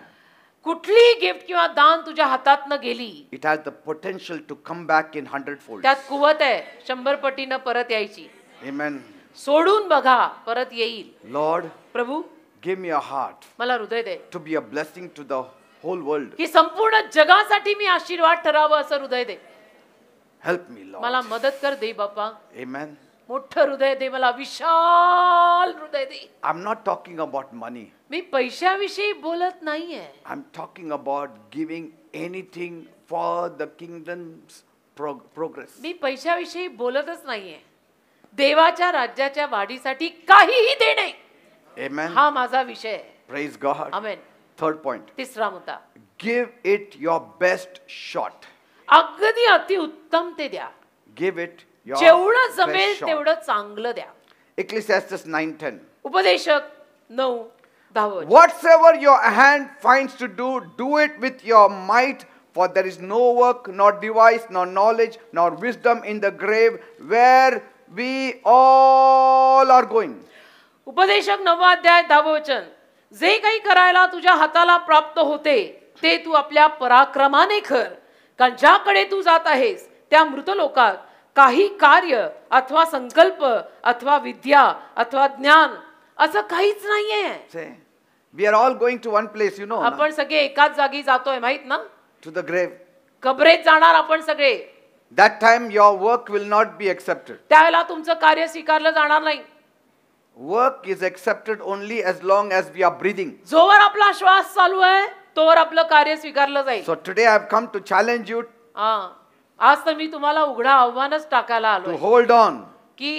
कुठली गिफ्ट किंवा दान तुझ्या हातात न गेली it has the potential to come back in hundred fold त्यात कुवत आहे शंभर पटीनं परत यायची सोडून बघा परत येईल लॉर्ड प्रभू give me a हार्ट मला हृदय दे to be a blessing to the whole world की संपूर्ण जगासाठी मी आशीर्वाद ठरावं असं हृदय दे हेल्प me lord मला मदत कर दे बाप्पा amen मोठं हृदय दे मला विशाल हृदय दे i'm not not talking about money मी पैशाविषयी बोलत नाहीये i'm talking talking about giving for for the kingdom progress मी पैशाविषयी बोलतच नाहीये देवाच्या राज्याच्या वाढीसाठी काहीही देणे Amen. हा माझा विषय Praise God. Amen. Third point तीसरा मुद्दा give it your best shot. अगदी अति उत्तम ते दिया. Give it your जेवढं best जमेल ते उड़ा चांगलं दिया. Ecclesiastes 9:10. उपदेशक नऊ दहावं Whatsoever your hand finds to do, do it with your might, for there is no work, nor device, nor knowledge, nor wisdom in the grave where we all are going. उपदेशक नववाध्याय अध्याय जे काही करायला तुझ्या हाताला प्राप्त होते ते तू आपल्या पराक्रमाने खर कारण ज्याकडे तू जात आहेस त्या मृत लोकात काही कार्य अथवा संकल्प अथवा विद्या अथवा ज्ञान असं काहीच नाहीये we are all going to one place you know आपण सगळे एकाच जागी जातोय माहित ना टू द ग्रेव कबरेत जाणार आपण सगळे that time your work will not be accepted त्यावेळेला तुमचं कार्य स्वीकारलं जाणार नाही work is accepted only as long as we are breathing जोवर आपला श्वास चालू आहे तोवर आपलं कार्य स्वीकारलं जाईल so today I come to challenge you आज तर मी तुम्हाला उघडा आव्हानच टाकायला आलो होल्ड ऑन की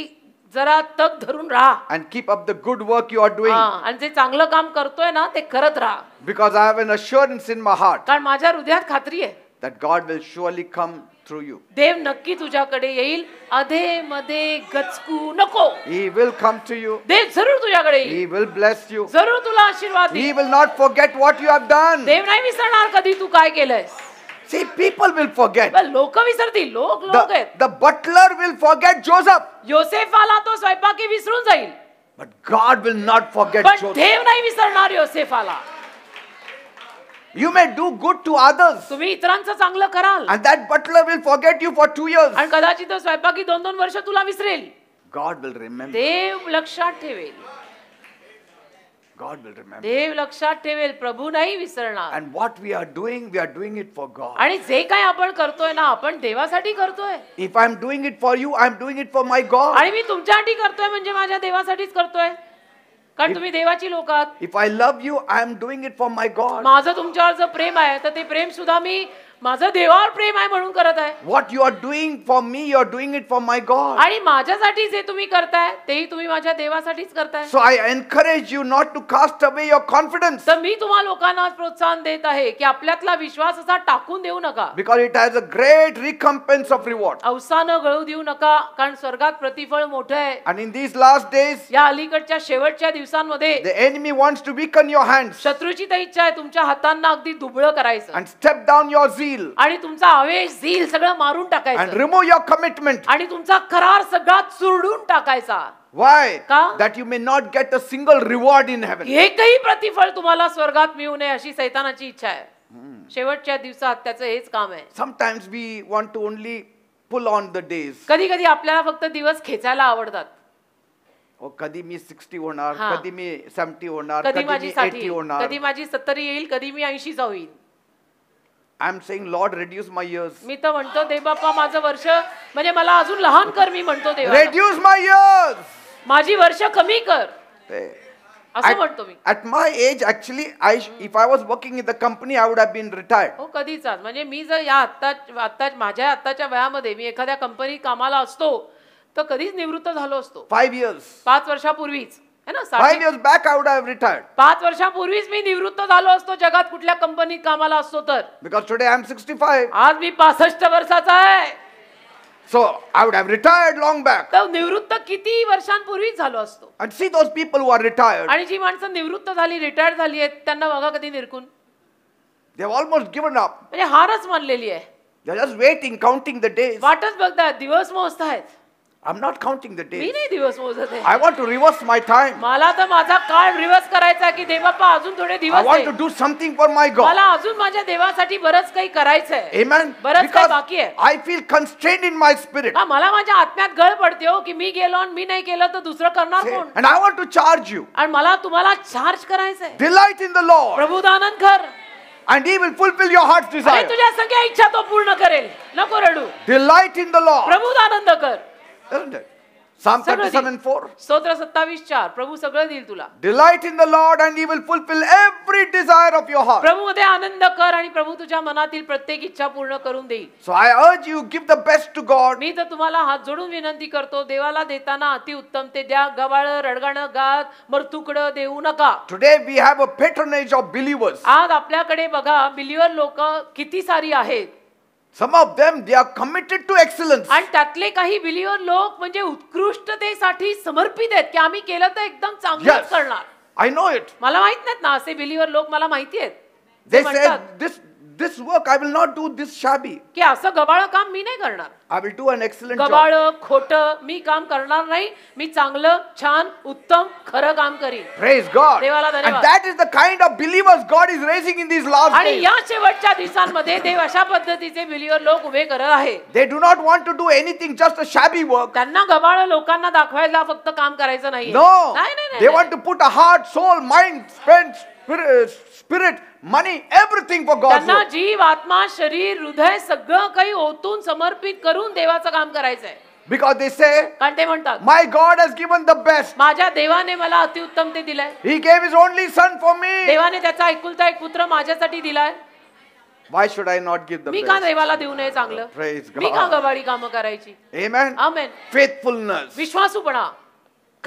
जरा तग धरून राहा and keep up the good work you are doing आणि जे चांगलं काम करतोय ना ते करत राहा because I have an assurance in my heart कारण माझ्या हृदयात खात्री आहे that God will surely come through you dev nakki tujha kade yeil adhe madhe gachku nako he will come to you dev zarur tujha kade he will bless you zarur tula aashirwad he will not forget what you have done dev nahi visarnar kadhi tu kay kele see people will forget but lok visarthi lok lok het the butler will forget joseph joseph wala to swaypa ki visrun jail but god will not forget joseph but dev nahi visarnar joseph wala you may do good to others तुम्ही इतरांचं चांगलं कराल and that butler will forget you for two years आणि कदाचित स्वयंपाकी दोन दोन वर्ष तुला विसरेल गॉड विल रिमेंबर देव लक्षात ठेवेल God will remember. देव लक्षात ठेवेल प्रभू नाही विसरणार and what we are doing we are doing it for God आणि जे काय आपण करतोय ना आपण देवासाठी करतोय if I am doing it for you I am doing it for my God आणि मी तुमच्यासाठी करतोय म्हणजे माझ्या देवासाठीच करतोय कारण तुम्ही देवाची लोक आहात if I love you I am doing it for my God माझं तुमच्यावर जर प्रेम आहे तर ते प्रेम सुद्धा मी माझं देवावर प्रेम आहे म्हणून करत आहे what you are doing for me you are doing it for my God आणि माझ्यासाठी जे तुम्ही करताय तेही तुम्ही माझ्या देवासाठीच करताय so I encourage you not to cast away your confidence तर मी तुम्हाला लोकांना प्रोत्साहन देत आहे की आपल्यातला विश्वास असा टाकून देऊ नका because it has a great recompense of reward अवसान गळू देऊ नका कारण स्वर्गात प्रतिफळ मोठं आहे आणि इन दिस लास्ट डेज या अलीकडच्या शेवटच्या दिवसांमध्ये the enemy wants to weaken your hand शत्रूची तर इच्छा आहे तुमच्या हातांना अगदी दुबळं करायचं अँड स्टेप डाऊन युअर झी झील आणि तुमचा आवेश झील सगळं मारून टाकायचं रिमूव्ह युअर कमिटमेंट आणि तुमचा करार सगळा चुरडून टाकायचा Why? का? That you may not get a single reward in heaven. एकही प्रतिफळ तुम्हाला स्वर्गात मिळू नये अशी सैतानाची इच्छा आहे hmm. शेवटच्या दिवसात त्याचं हेच काम आहे sometimes we want to only pull on the days कधी कधी आपल्याला फक्त दिवस खेचायला आवडतात oh, कधी मी सिक्स्टी होणार कधी मी सेव्हन्टी होणार कधी माझी मी कधी माझी सत्तरी येईल कधी मी ऐंशी जाईल I am saying Lord reduce my मी तर म्हणतो दे बाप्पा माझं वर्ष म्हणजे मला अजून लहान कर मी म्हणतो देवा रिड्यूस माय इयर्स माझी वर्ष कमी कर असं म्हणतो मी at my age actually I if I was working in the company I would have been retired हो कधीच म्हणजे मी जर या आत्ता आत्ता माझ्या आत्ताच्या वयामध्ये मी एखाद्या कंपनी कामाला असतो तर कधीच निवृत्त झालो असतो फाईव्ह इयर्स पाच वर्षापूर्वीच five years back I would have retired पाच वर्षापूर्वीच मी निवृत्त झालो असतो जगात कुठल्या कंपनीत कामाला असतो तर because today I am sixty five आज मी पासष्ट वर्षाचा आहे so I would have retired long back तर निवृत्त किती वर्षांपूर्वी झालो असतो and see those people who are retired आणि जी माणसं निवृत्त झाली रिटायर्ड झाली आहेत त्यांना बघा कधी निरकून they have almost given up म्हणजे हारच मानलेली आहे they are just waiting counting the days वाटच बघतात दिवस मोजतायत I'm not counting the days. मी नाही दिवस मोजत आहे I want to reverse my time. मला तर माझा काळ रिवर्स करायचा की देवाप्पा अजून थोडे दिवस I want to do something for my God. मला अजून माझ्या देवासाठी बरंच काही करायचं आहे Amen. बरंच काही बाकी आहे. I feel constrained in my spirit. हा मला माझ्या आत्म्यात गळ पडते हो की मी गेलो आणि मी नाही केलं तर दुसरं करणार कोण And I want to charge you. आणि मला तुम्हाला चार्ज करायचं आहे Delight in the Lord, प्रभू दानंद कर and He will fulfill your heart's desire. तुझ्या सगळ्या इच्छा तो पूर्ण करेल नको रडू Delight in the Lord, प्रभू दानंद कर isn't it? Psalm सगळं स्तोत्र सत्तावीस चार प्रभू सगळं देईल तुला Delight in the Lord and he will fulfill every desire of your heart. प्रभू मध्ये आनंद कर आणि प्रभू तुझ्या मनातील प्रत्येक इच्छा पूर्ण करून देईल So I urge you, give the best to God. मी तर तुम्हाला हात जोडून विनंती करतो देवाला देताना अतिउत्तम ते द्या गवाळ रडगाणं गात मरतुकडं देऊ नका Today we have a patronage of believers. आज आपल्याकडे बघा बिलिव्हर लोक किती सारी आहेत some of them they are committed to excellence आणि त्यातले काही बिलियन लोक म्हणजे उत्कृष्टतेसाठी समर्पित आहेत की आम्ही केलं तर एकदम चांगलंच करणार आय नो इट मला माहित नाहीत ना असे बिलिव्हर लोक मला माहिती आहेत they said this this work I will not do this shabby की असं गबाळ काम मी नाही करणार I will do an excellent गबाळ खोट मी काम करणार नाही मी चांगलं छान उत्तम खरं काम करीन प्रेज गॉड देवाला धन्यवाद that is the kind of believers God is raising in this last आणि या शेवटच्या दिवसांमध्ये देव अशा पद्धतीचे बिलीव्हर लोक उभे करत आहे they do not want to do anything just a shabby work त्यांना गबाळ लोकांना दाखवायला फक्त काम करायचं नाही no they want to put a heart soul mind spend spirit money everything for God त्यांना जीव आत्मा शरीर हृदय सगळं काही ओतून समर्पित करून देवाचं काम करायचंय बिकॉज दे से कारण ते म्हणतात my God has given the best माझ्या देवाने मला अतिउत्तम ते दिलंय he gave his only son for me देवाने त्याचा एकुलता एक पुत्र माझ्यासाठी दिलाय Why should I not give the मी का देवाला देऊ नये चांगलं oh, मी का गबाडी काम करायची Amen. Amen. Faithfulness. विश्वासूपणा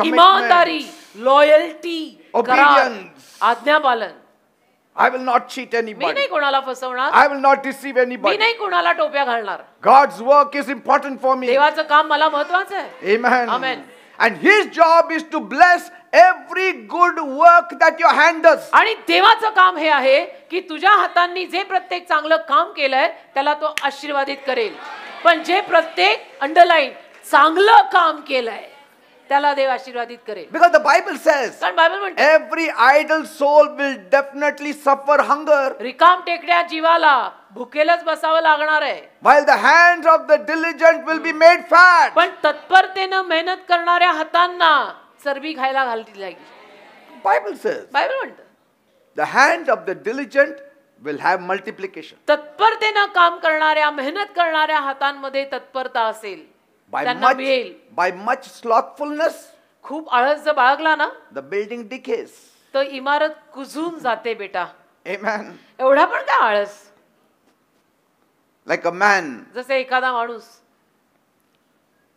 Commitment. इमानदारी लॉयल्टी Obedience. आज्ञापालन आय विल नॉट चीट मी नाही कोणाला फसवणार आय विल नॉट डिसीव मी नाही कोणाला टोप्या घालणार God's work is important for me देवाचं काम मला महत्वाचं आहे Amen. Amen. And his job is to bless every good work that your hand does. आणि देवाचं काम हे आहे की तुझ्या हातांनी जे प्रत्येक चांगलं काम केलंय त्याला तो आशीर्वादित करेल पण जे प्रत्येक अंडरलाईन चांगलं काम केलंय त्याला देव आशीर्वादित करे बिकॉज द बायबल सेल्स बायबल म्हणते every idle soul will definitely suffer hunger रिकाम टेकड्या जीवाला भुकेलच बसावं लागणार आहे while the hand of the diligent will be made fat पण तत्परतेनं मेहनत करणाऱ्या हातांना चरबी खायला घालती जाईल बायबल सेल्स बायबल म्हणतो the hand of the diligent will have multiplication तत्परतेनं काम करणाऱ्या मेहनत करणाऱ्या हातांमध्ये तत्परता असेल by much by much slothfulness खूप आळस जर बाळगला ना द बिल्डिंग डिकेस तर इमारत कुजून जाते बेटा Amen. एवढा पण काय आळस लाइक अ man, जसे एखादा माणूस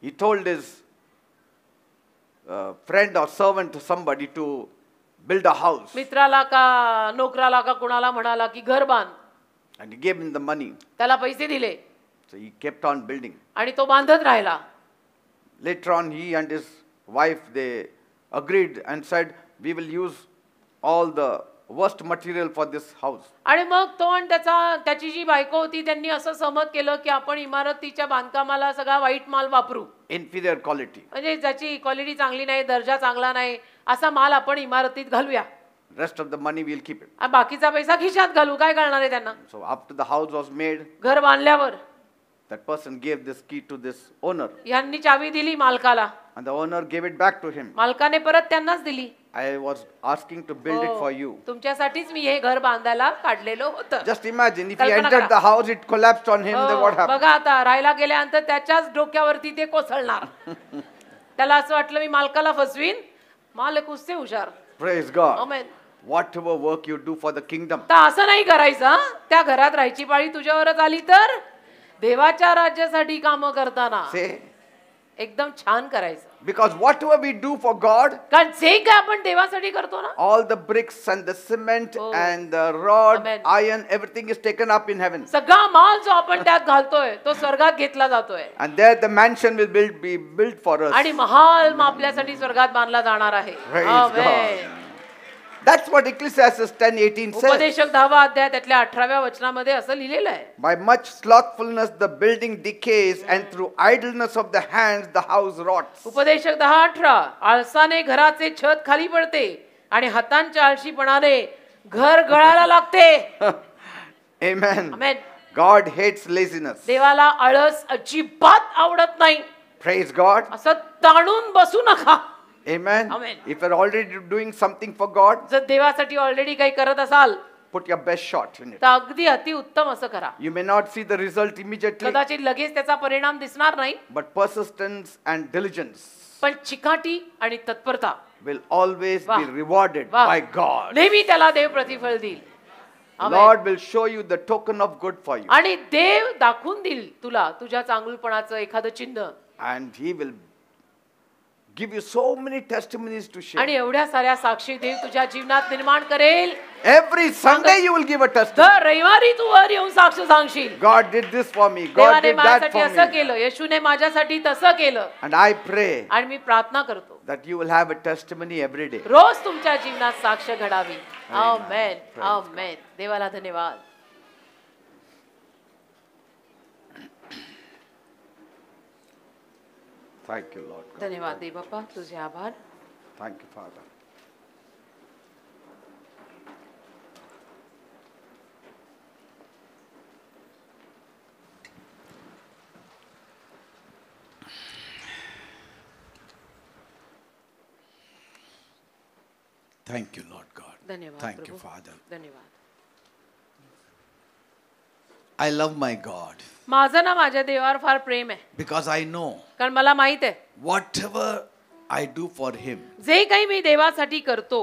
he told his friend or or somebody to build to house मित्राला का नोकराला का कोणाला म्हणाला की घर बांध आणि गेम इन द मनी त्याला पैसे दिले So he kept on building. आणि तो बांधत राहिला Later on, he and his wife they agreed and said, "We will use all the worst material for this house." आणि मग तो आणि त्याचा त्याची जी बायको होती त्यांनी असं सहमत केलं की आपण इमारतीच्या बांधकामाला सगळा वाईट माल वापरू Inferior क्वालिटी म्हणजे ज्याची क्वालिटी चांगली नाही दर्जा चांगला नाही असा माल आपण इमारतीत घालूया Rest of the money will keep it. आ बाकीचा पैसा खिशात घालू काय करणार आहे त्यांना So after the house was made, घर बांधल्यावर That person gave this key to this owner. यांनी चावी दिली मालकाला. And the owner gave it back to him. मालकाने परत त्यांनाच दिली. I was asking to build it for you. तुमच्यासाठीच मी हे घर बांधायला kadlelo hota Just imagine if he entered the house it collapsed on him then what happened? बघा आता राहायला गेल्यानंतर त्याच्याच डोक्यावरती ते कोसळणार. त्याला असं वाटलं मी मालकाला फसवीन. मालक उससे हुशार. Praise God. Amen. Whatever work you do for the kingdom. तर असं नाही करायचं. त्या घरात राहायची पाळी तुझ्यावरच आली तर देवाच्या राज्यासाठी काम करताना एकदम छान करायचं because whatever we do for God कारण जे काय आपण देवासाठी करतो ना all the bricks and the cement and the rod iron everything is taken up in heaven सगळा माल जो आपण त्यात घालतोय तो स्वर्गात घेतला जातोय and there the mansion will build be build for us आणि महाल आपल्यासाठी स्वर्गात बांधला जाणार आहे That's what Ecclesiastes 10:18 says. उपदेशक वचनामध्ये लिहिलेलं आहे By much slothfulness the building decays, and through idleness of the hands the house rots. उपदेशक आळसाने घराचे छत खाली पडते आणि हातांच्या आळशीपणाने घर लागते Amen. Amen. God hates laziness. देवाला आळस अजिबात आवडत नाही Praise God. असं ताणून बसू नका Amen. Amen. If you're already doing something for God, जर देवासाठी already काही करत असाल put your best shot in it. तर अगदी अति You may not see the result immediately, but persistence and diligence पण चिकाटी आणि तत्परता will always be rewarded by God. नेहमी त्याला देव प्रतिफळ देईल Amen. Lord will show you the token of good for you, आणि देव दाखवून देईल तुला तुझ्या चांगलपणाचं एखादं चिन्ह and He will give you so many testimonies to share. आणि एवढ्या साऱ्या साक्षी देव तुझ्या जीवनात निर्माण करेल Every Sunday you will give a testimony. दर रविवारी तू वर येऊन साक्ष सांगशील God did this for me. God did that for माझ्यासाठी असं for me. केलं येशूने माझ्यासाठी तसं केलं And I pray आणि मी प्रार्थना करतो that you will have a testimony every day. रोज तुमच्या जीवनात साक्ष घडावी amen amen देवाला धन्यवाद Thank you, Lord God. Thank you, Father. Thank you, Lord God. Thank you, Father. I love my God माझं ना माझ्या देवावर फार प्रेम आहे बिकॉज आय नो कारण मला माहित आहे whatever I do for him जे काही मी देवासाठी करतो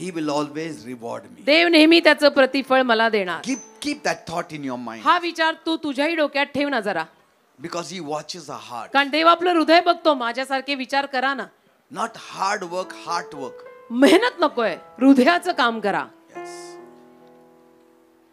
he will always reward me देव नेहमी त्याचं प्रतिफळ मला देणार keep keep that thought in your mind हा विचार तू तुझ्याही डोक्यात ठेव ना जरा because he watches a heart कारण देव आपलं हृदय बघतो माझ्यासारखे विचार करा ना not hard work heart work मेहनत नकोय हृदयाचं काम करा yes.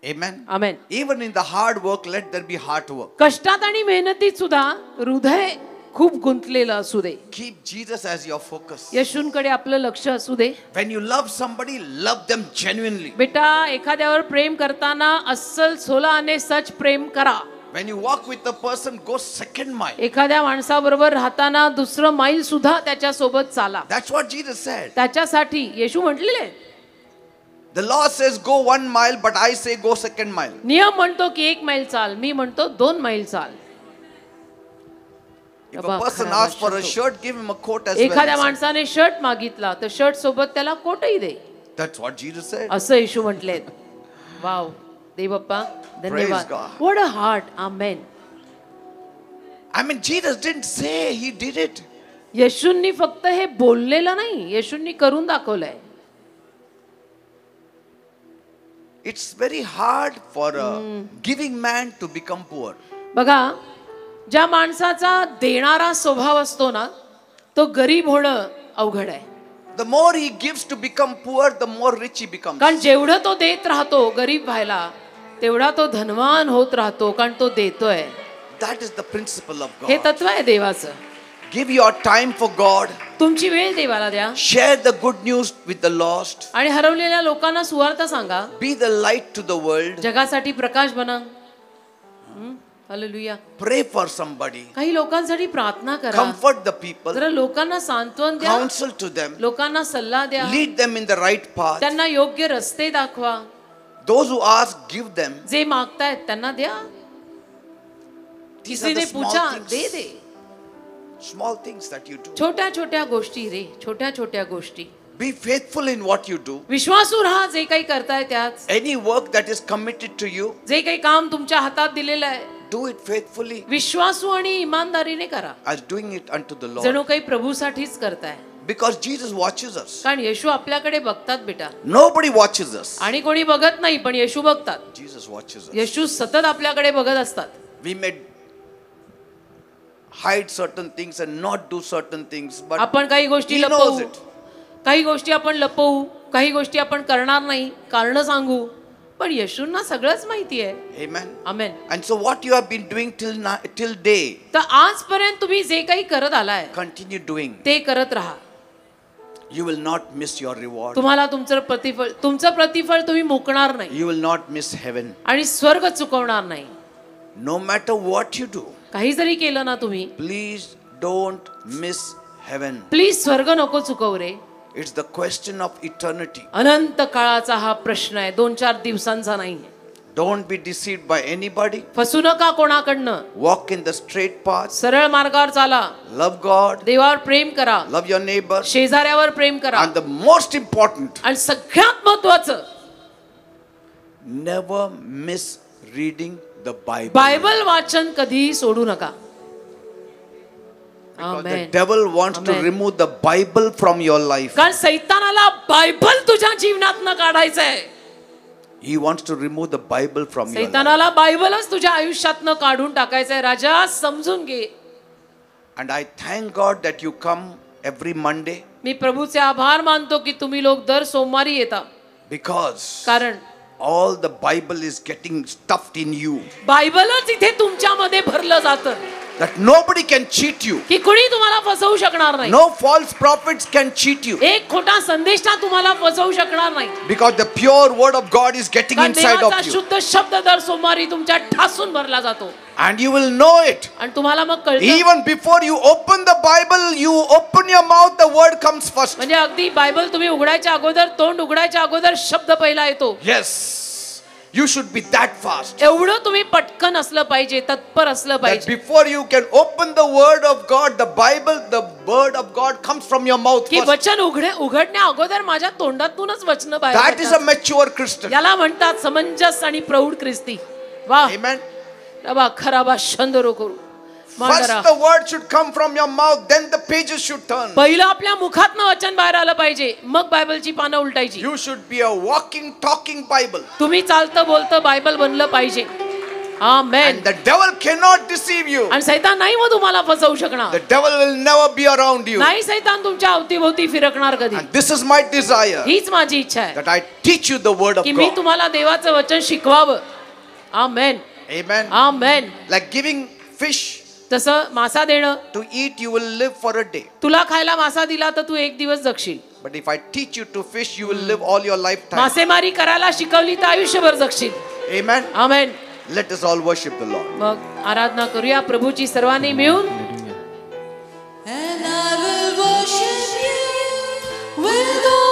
Amen. Amen. Even in the hard work, let there be heart work. कष्टात आणि मेहनतीत सुद्धा हृदय खूप गुंतलेलं असू दे Keep Jesus as your focus येशूंकडे आपलं लक्ष असू दे When you love somebody, love them genuinely. बेटा एखाद्यावर प्रेम करताना अस्सल आणि सच प्रेम करा When you walk with the person, go second mile. एखाद्या माणसाबरोबर राहताना दुसरं माईल सुद्धा त्याच्या चाला That's what Jesus said. त्याच्यासाठी येशू म्हटलेले The law says go one mile, but I say go second mile. नियम मंडो की एक माइल साल, मी मंडो दोन माइल साल. If a person asks for a shirt, give him a coat as well. एक हजार मानसा ने शर्ट मागी थला, तो शर्ट सोबत तला कोट ही दे. That's what Jesus said. असे ईशु मंडले. Wow, देवप्पा, धन्यवाद. What a heart, Amen. I mean, Jesus didn't say he did it. येशुंनी फक्त हे बोललेलं नाही येशुंनी करून दाखवलंय it's very hard for a giving man to become poor बघा ज्या माणसाचा देणारा स्वभाव असतो ना तो गरीब होणं अवघड आहे the more he gives to become poor the more rich he become कारण जेवढं तो देत राहतो गरीब व्हायला तेवढा तो धनवान होत राहतो कारण तो देतोय that is the principle of हे तत्व आहे देवाचं give your time for God. तुमची वेळ देवाला द्या share the good news with the lost आणि हरवलेल्या लोकांना सुवार्थ सांगा be the light to the world जगासाठी प्रकाश बना हालेलुया प्रे फॉर समबडी काही लोकांसाठी प्रार्थना करा कम्फर्ट द पीपल जरा लोकांना सांत्वन द्या काउन्सिल टू देम लोकांना सल्ला द्या lead them in the right path त्यांना योग्य रस्ते दाखवा those who ask give them जे मागतायत त्यांना द्या किसी ने पूछा दे दे small things that you do छोट्या छोट्या गोष्टी रे छोट्या छोट्या गोष्टी be faithful in what you do विश्वासू राहा जे काही करताय त्यात any work that is committed to you जे काही काम तुमच्या हातात दिलेलं आहे do it faithfully विश्वासू आणि इमानदारीने करा as doing it unto the lord जणू काही प्रभूसाठीच करताय because jesus watches us कारण येशू आपल्याकडे बघतात बेटा nobody watches us आणि कोणी बघत नाही पण येशू बघतात jesus watches us येशू सतत आपल्याकडे बघत असतात we may hide certain things and not do certain things but आपण काही गोष्टी he knows लपवू it काही गोष्टी आपण लपवू काही गोष्टी आपण करणार नहीं कारण सांगू पर पण येशूंना सग्रस माहिती है. amen Amen. and so what you have been doing till now, till day तर आजपर्यंत तुम्ही जे काही करत आलाय continue doing ते करत रहा. you will not miss your reward तुम्हाला तुमचं प्रतिफळ तुमचं प्रतिफल तुम्ही मुकणार नहीं. you will not miss heaven आणि स्वर्ग चुकवणार नाही no matter what you do काही जरी केलं ना तुम्ही please don't miss heaven please स्वर्ग नको चुकव रे it's the question of eternity अनंत काळाचा हा प्रश्न आहे दोन चार दिवसांचा नाही don't be deceived by anybody फसू नका कोणाकडनं walk in the straight path सरळ मार्गावर चाला लव गॉड देवावर प्रेम करा लव युअर नेबर शेजाऱ्यावर प्रेम करा अँड द मोस्ट इम्पॉर्टंट आणि सगळ्यात महत्वाचं never miss reading the Bible Bible वाचन कधी सोडू नका devil want to remove the Bible from your life कारण सैतानाला बायबल तुझ्या जीवनात न काढायचंय he wants to remove the Bible from सैतानाला बायबलच तुझ्या आयुष्यात न काढून टाकायचंय राजा समजून घे and I thank God that you come every Monday मी प्रभूचे आभार मानतो की तुम्ही लोक दर सोमवारी येता बिकॉज कारण all the Bible is getting stuffed in you. बायबलच That nobody can cheat you. No false prophets can cheat you. Because the pure word of God is getting inside of you and you will know it आणि तुम्हाला मग कळतं even before you open the bible you open your mouth the word comes first म्हणजे अगदी Bible तुम्ही उघडायच्या अगोदर तोंड उघडायच्या अगोदर शब्द पहिला येतो yes you should be that fast एवढं तुम्ही पटकन असलं पाहिजे तत्पर असलं पाहिजे before you can open the word of God the Bible the word of God comes from your mouth की वचन उघडे उघडण्या अगोदर माझ्या तोंडातूनच वचन बाहेर that is a mature Christian याला म्हणतात समंजस आणि प्रौढ ख्रिस्ती वा आमेन First the word should come from your mouth, then the pages should turn. You should be a walking, talking Bible. Amen. And the devil cannot deceive you. The devil will never be around you. And this is my desire that I teach you the word of God. Amen Amen. Amen. Like giving fish. तसं मासा देणं To eat you will live for a day. तुला खायला मासा दिला तर तू एक दिवस जगशील But if I teach you to fish you will live all your lifetime. मासेमारी करायला शिकवली तर आयुष्यभर जगशील Amen. Amen. Let us all worship the Lord. मग आराधना करूया प्रभूची सर्वांनी मिळून And I will worship you with all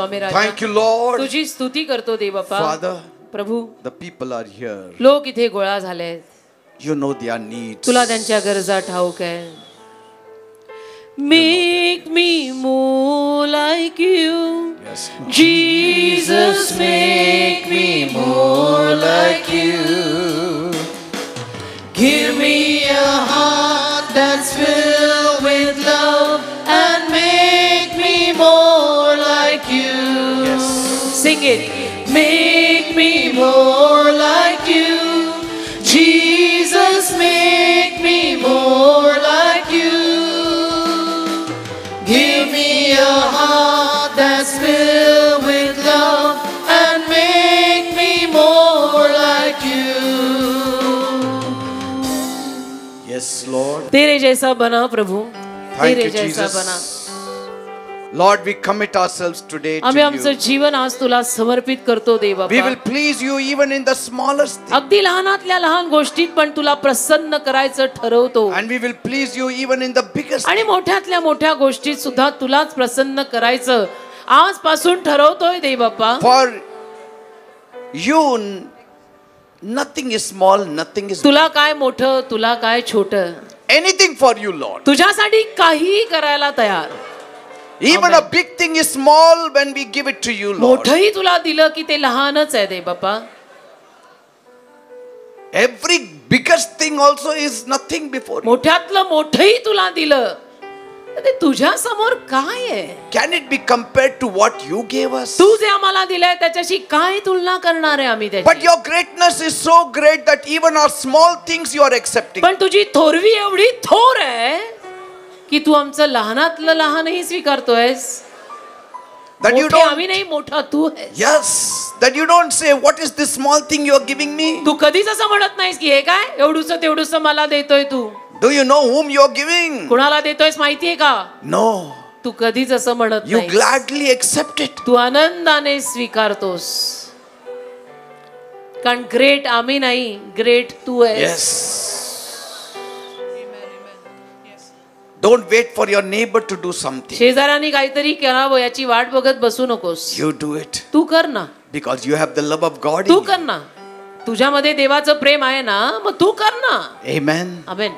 स्वामी राजा Lord. लॉर्ड तुझी स्तुती करतो दे बापा फादर प्रभू द पीपल आर हिअर लोक इथे गोळा झाले यू नो तुला त्यांच्या गरजा ठाऊक आहे Make me more like you. Yes, Jesus, make me more like you. Give me a heart that's filled with love. Sing it. Make me more like you. Jesus, make me more like you. Give me a heart that's filled with love and make me more like you. Yes, Lord. Tere jaisa bana, Prabhu. Tere jaisa bana. Lord, we commit ourselves today to आम्ही आमचं जीवन आज तुला समर्पित करतो देवा We will please you even in the smallest अगदी लहानातल्या लहान गोष्टीत पण तुला प्रसन्न करायचं ठरवतो And we will please you even in the biggest आणि मोठ्यातल्या मोठ्या गोष्टीत सुद्धा तुलाच प्रसन्न करायचं आजपासून ठरवतोय देव बाप्पा For you nothing is small, nothing is तुला काय मोठं तुला काय छोटं Anything for you, Lord. तुझ्यासाठी काहीही करायला तयार even a big thing is small when we give it to you, Lord. Every biggest thing also is nothing before you. मोठ्यातलं Can it be compared to what you gave us? But your greatness is so great that even our small things you are accepting. की तू आमचं लहानातलं लहानही स्वीकारतोयस that you don't आम्ही नाही मोठा तू yes that you don't say what is this small thing you are giving me तू कधीच असं म्हणत नाहीस की हे काय एवढूस तेवढूस मला देतोय तू do you know whom you are giving कुणाला देतोयस माहितीये का no तू कधीच असं म्हणत you gladly accept it तू आनंदाने स्वीकारतोस कारण ग्रेट आम्ही नाही ग्रेट तू आहेस yes Don't wait for your neighbor to do something. You do it. तू कर Because you have the love of God. तू कर ना. तुझ्यामध्ये देवाचं प्रेम आहे ना मग Amen. Amen.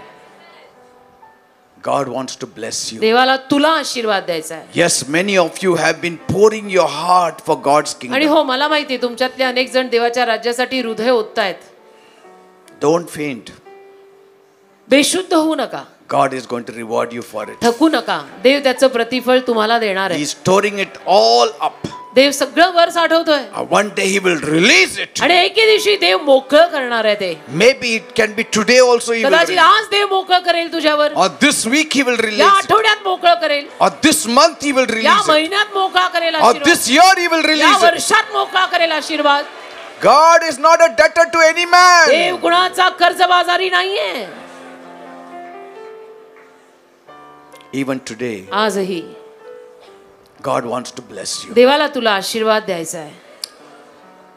God wants to bless you. Yes, many of you have been pouring your heart for God's kingdom. Don't faint. बेशुद्ध होऊ नका. God is going to reward you for it. थकू नका देव त्याचं प्रतिफळ तुम्हाला देणार He आहे is storing it all up. देव सगळं वर साठवतोय Uh, one day He will release it. आणि एके दिवशी देव मोकळं करणार आहे ते Maybe it can be today also He will कदाचित आज देव मोकळं करेल तुझ्यावर Or this week He will release या आठवड्यात मोकळं करेल Or this month He will release या महिन्यात मोकळा करेल Or this year He will release या वर्षात मोकळा करेल आशीर्वाद God is not a debtor to any man. देव गुणाचा कर्जबाजारी नाहीये इवन टुडे आजही God wants to bless you देवाला तुला आशीर्वाद द्यायचा आहे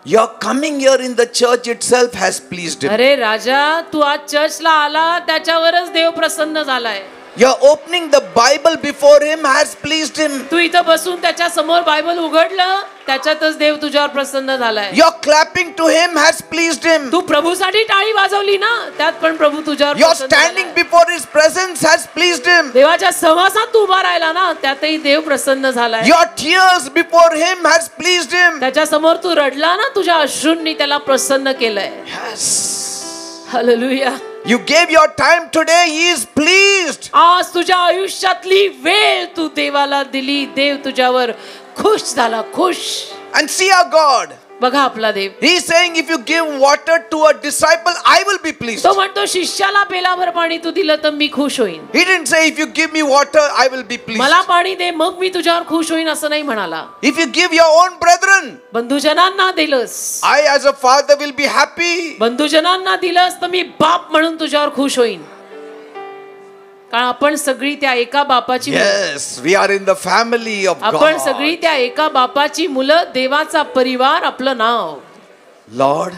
your coming your in the church itself has please अरे राजा तू आज चर्चला आला त्याच्यावरच देव प्रसन्न झालाय Your opening the Bible before him has pleased him. तू इथं बसून त्याच्या समोर बायबल उघडलं त्याच्यातच देव तुझ्यावर प्रसन्न झालाय Your clapping to him has pleased him. तू प्रभूसाठी टाळी वाजवली ना त्यात पण प्रभू तुझ्यावर Your standing before his presence has pleased him. देवाच्या सहवासात तू उभा राहिला ना त्यातही देव प्रसन्न झालाय Your tears before him has pleased him. त्याच्या समोर तू रडला ना तुझ्या अश्रूंनी त्याला प्रसन्न केलंय Yes. Hallelujah You gave your time today, He is pleased. आज तुझ्या आयुष्यातली वेळ तू देवाला दिली देव तुझ्यावर खुश झाला खुश And see our God. बघा आपला देव he saying if you give water to a disciple I will be please तो म्हणतो शिष्याला पेलाभर पाणी तू दिलं तर मी खुश होईन he didn't say if you give me water I will be please मला पाणी दे मग मी तुझ्यावर खुश होईन असं नाही म्हणाला if you give your own brethren बंधुजनांना दिलंस I as a father will be happy बंधुजनांना दिलंस तर मी बाप म्हणून तुझ्यावर खुश होईन कारण आपण सगळी त्या एका बापाची yes we are in the family of आपण सगळी त्या एका बापाची मुलं देवाचा परिवार आपलं नाव लॉर्ड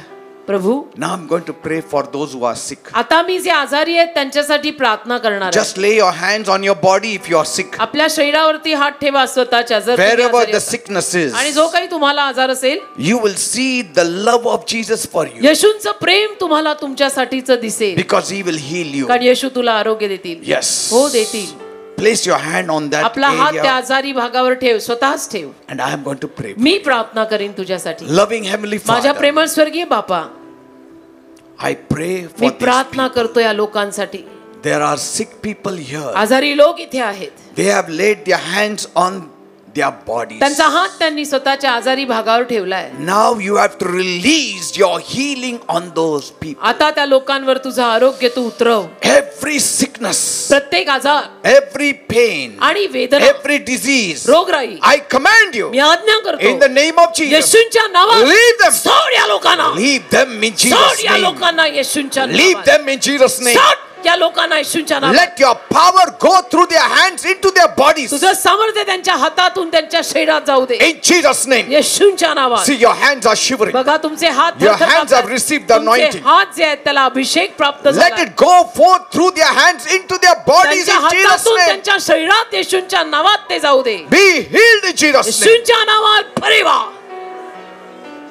प्रभू now I am going to pray for those who are sick आता मी जे आजारी आहेत त्यांच्यासाठी प्रार्थना करणार आहे just lay your hands on your body if you are sick आपल्या शरीरावरती हात ठेवा स्वतःच्या जर wherever the sickness is आणि जो काही तुम्हाला आजार असेल you will see the love of Jesus for you येशूंचं प्रेम तुम्हाला तुमच्यासाठीच दिसेल because he will heal you कारण येशू तुला आरोग्य देतील यस हो देतील place your hand on that आपला हात त्या आजारी भागावर ठेव स्वतःच ठेव and i am going to pray मी प्रार्थना करीन तुझ्यासाठी loving heavenly father माझ्या प्रेमळ स्वर्गीय बापा I pray for मी प्रार्थना करतो या लोकांसाठी There are sick people here. आजारी लोक इथे आहेत They have laid their hands on their bodies. Now you have to release your healing on those people. Every sickness, every pain, every disease, I command you in the name of Jesus. Leave them. Leave them in Jesus' name. Leave them in Jesus' name. Let your power go through their hands into their bodies. In Jesus' name. See, your hands are shivering. Your hands have received the anointing. Let it go forth through their hands into their bodies in Jesus' name. Be healed in Jesus' name.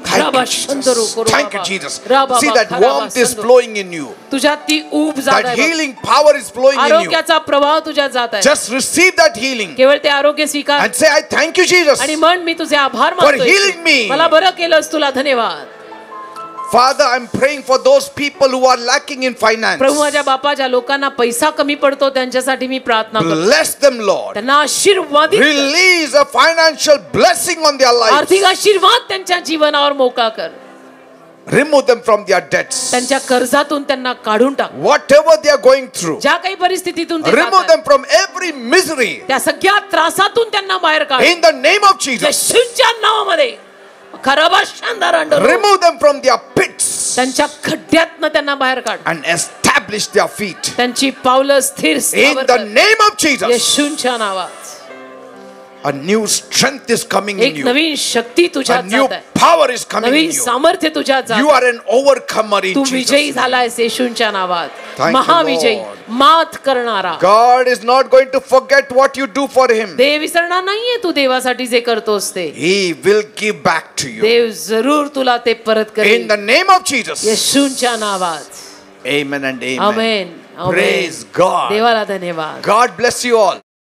Thank you, Jesus. See that warmth is flowing in you. That healing power is flowing in you. Just receive that healing. And say I thank you Jesus. For healing me. धन्यवाद. Father, I'm praying for those people who are lacking in finance. Bless them, Lord. Release a financial blessing on their lives. Remove them from their debts. Whatever they are going through, remove them from every misery. In the name of Jesus. Remove them from their pits. And establish their feet. In the name of Jesus a new strength is coming in you. A new power is coming in Naveen you. सामर्थ्य तुझ्यात जात You आहे. are an overcomer in Jesus. Thank झालायस येशूंच्या नावात you, महाविजयी Lord. मात करणारा God is not going to forget what you do for Him. देव विसरणार नाहीये तू देवासाठी जे करतोस ते He will give back to you. देव जरूर तुला ते परत In the name of Jesus. येशूंच्या नावात Amen and amen. Amen. Praise God. देवाला धन्यवाद God bless you all.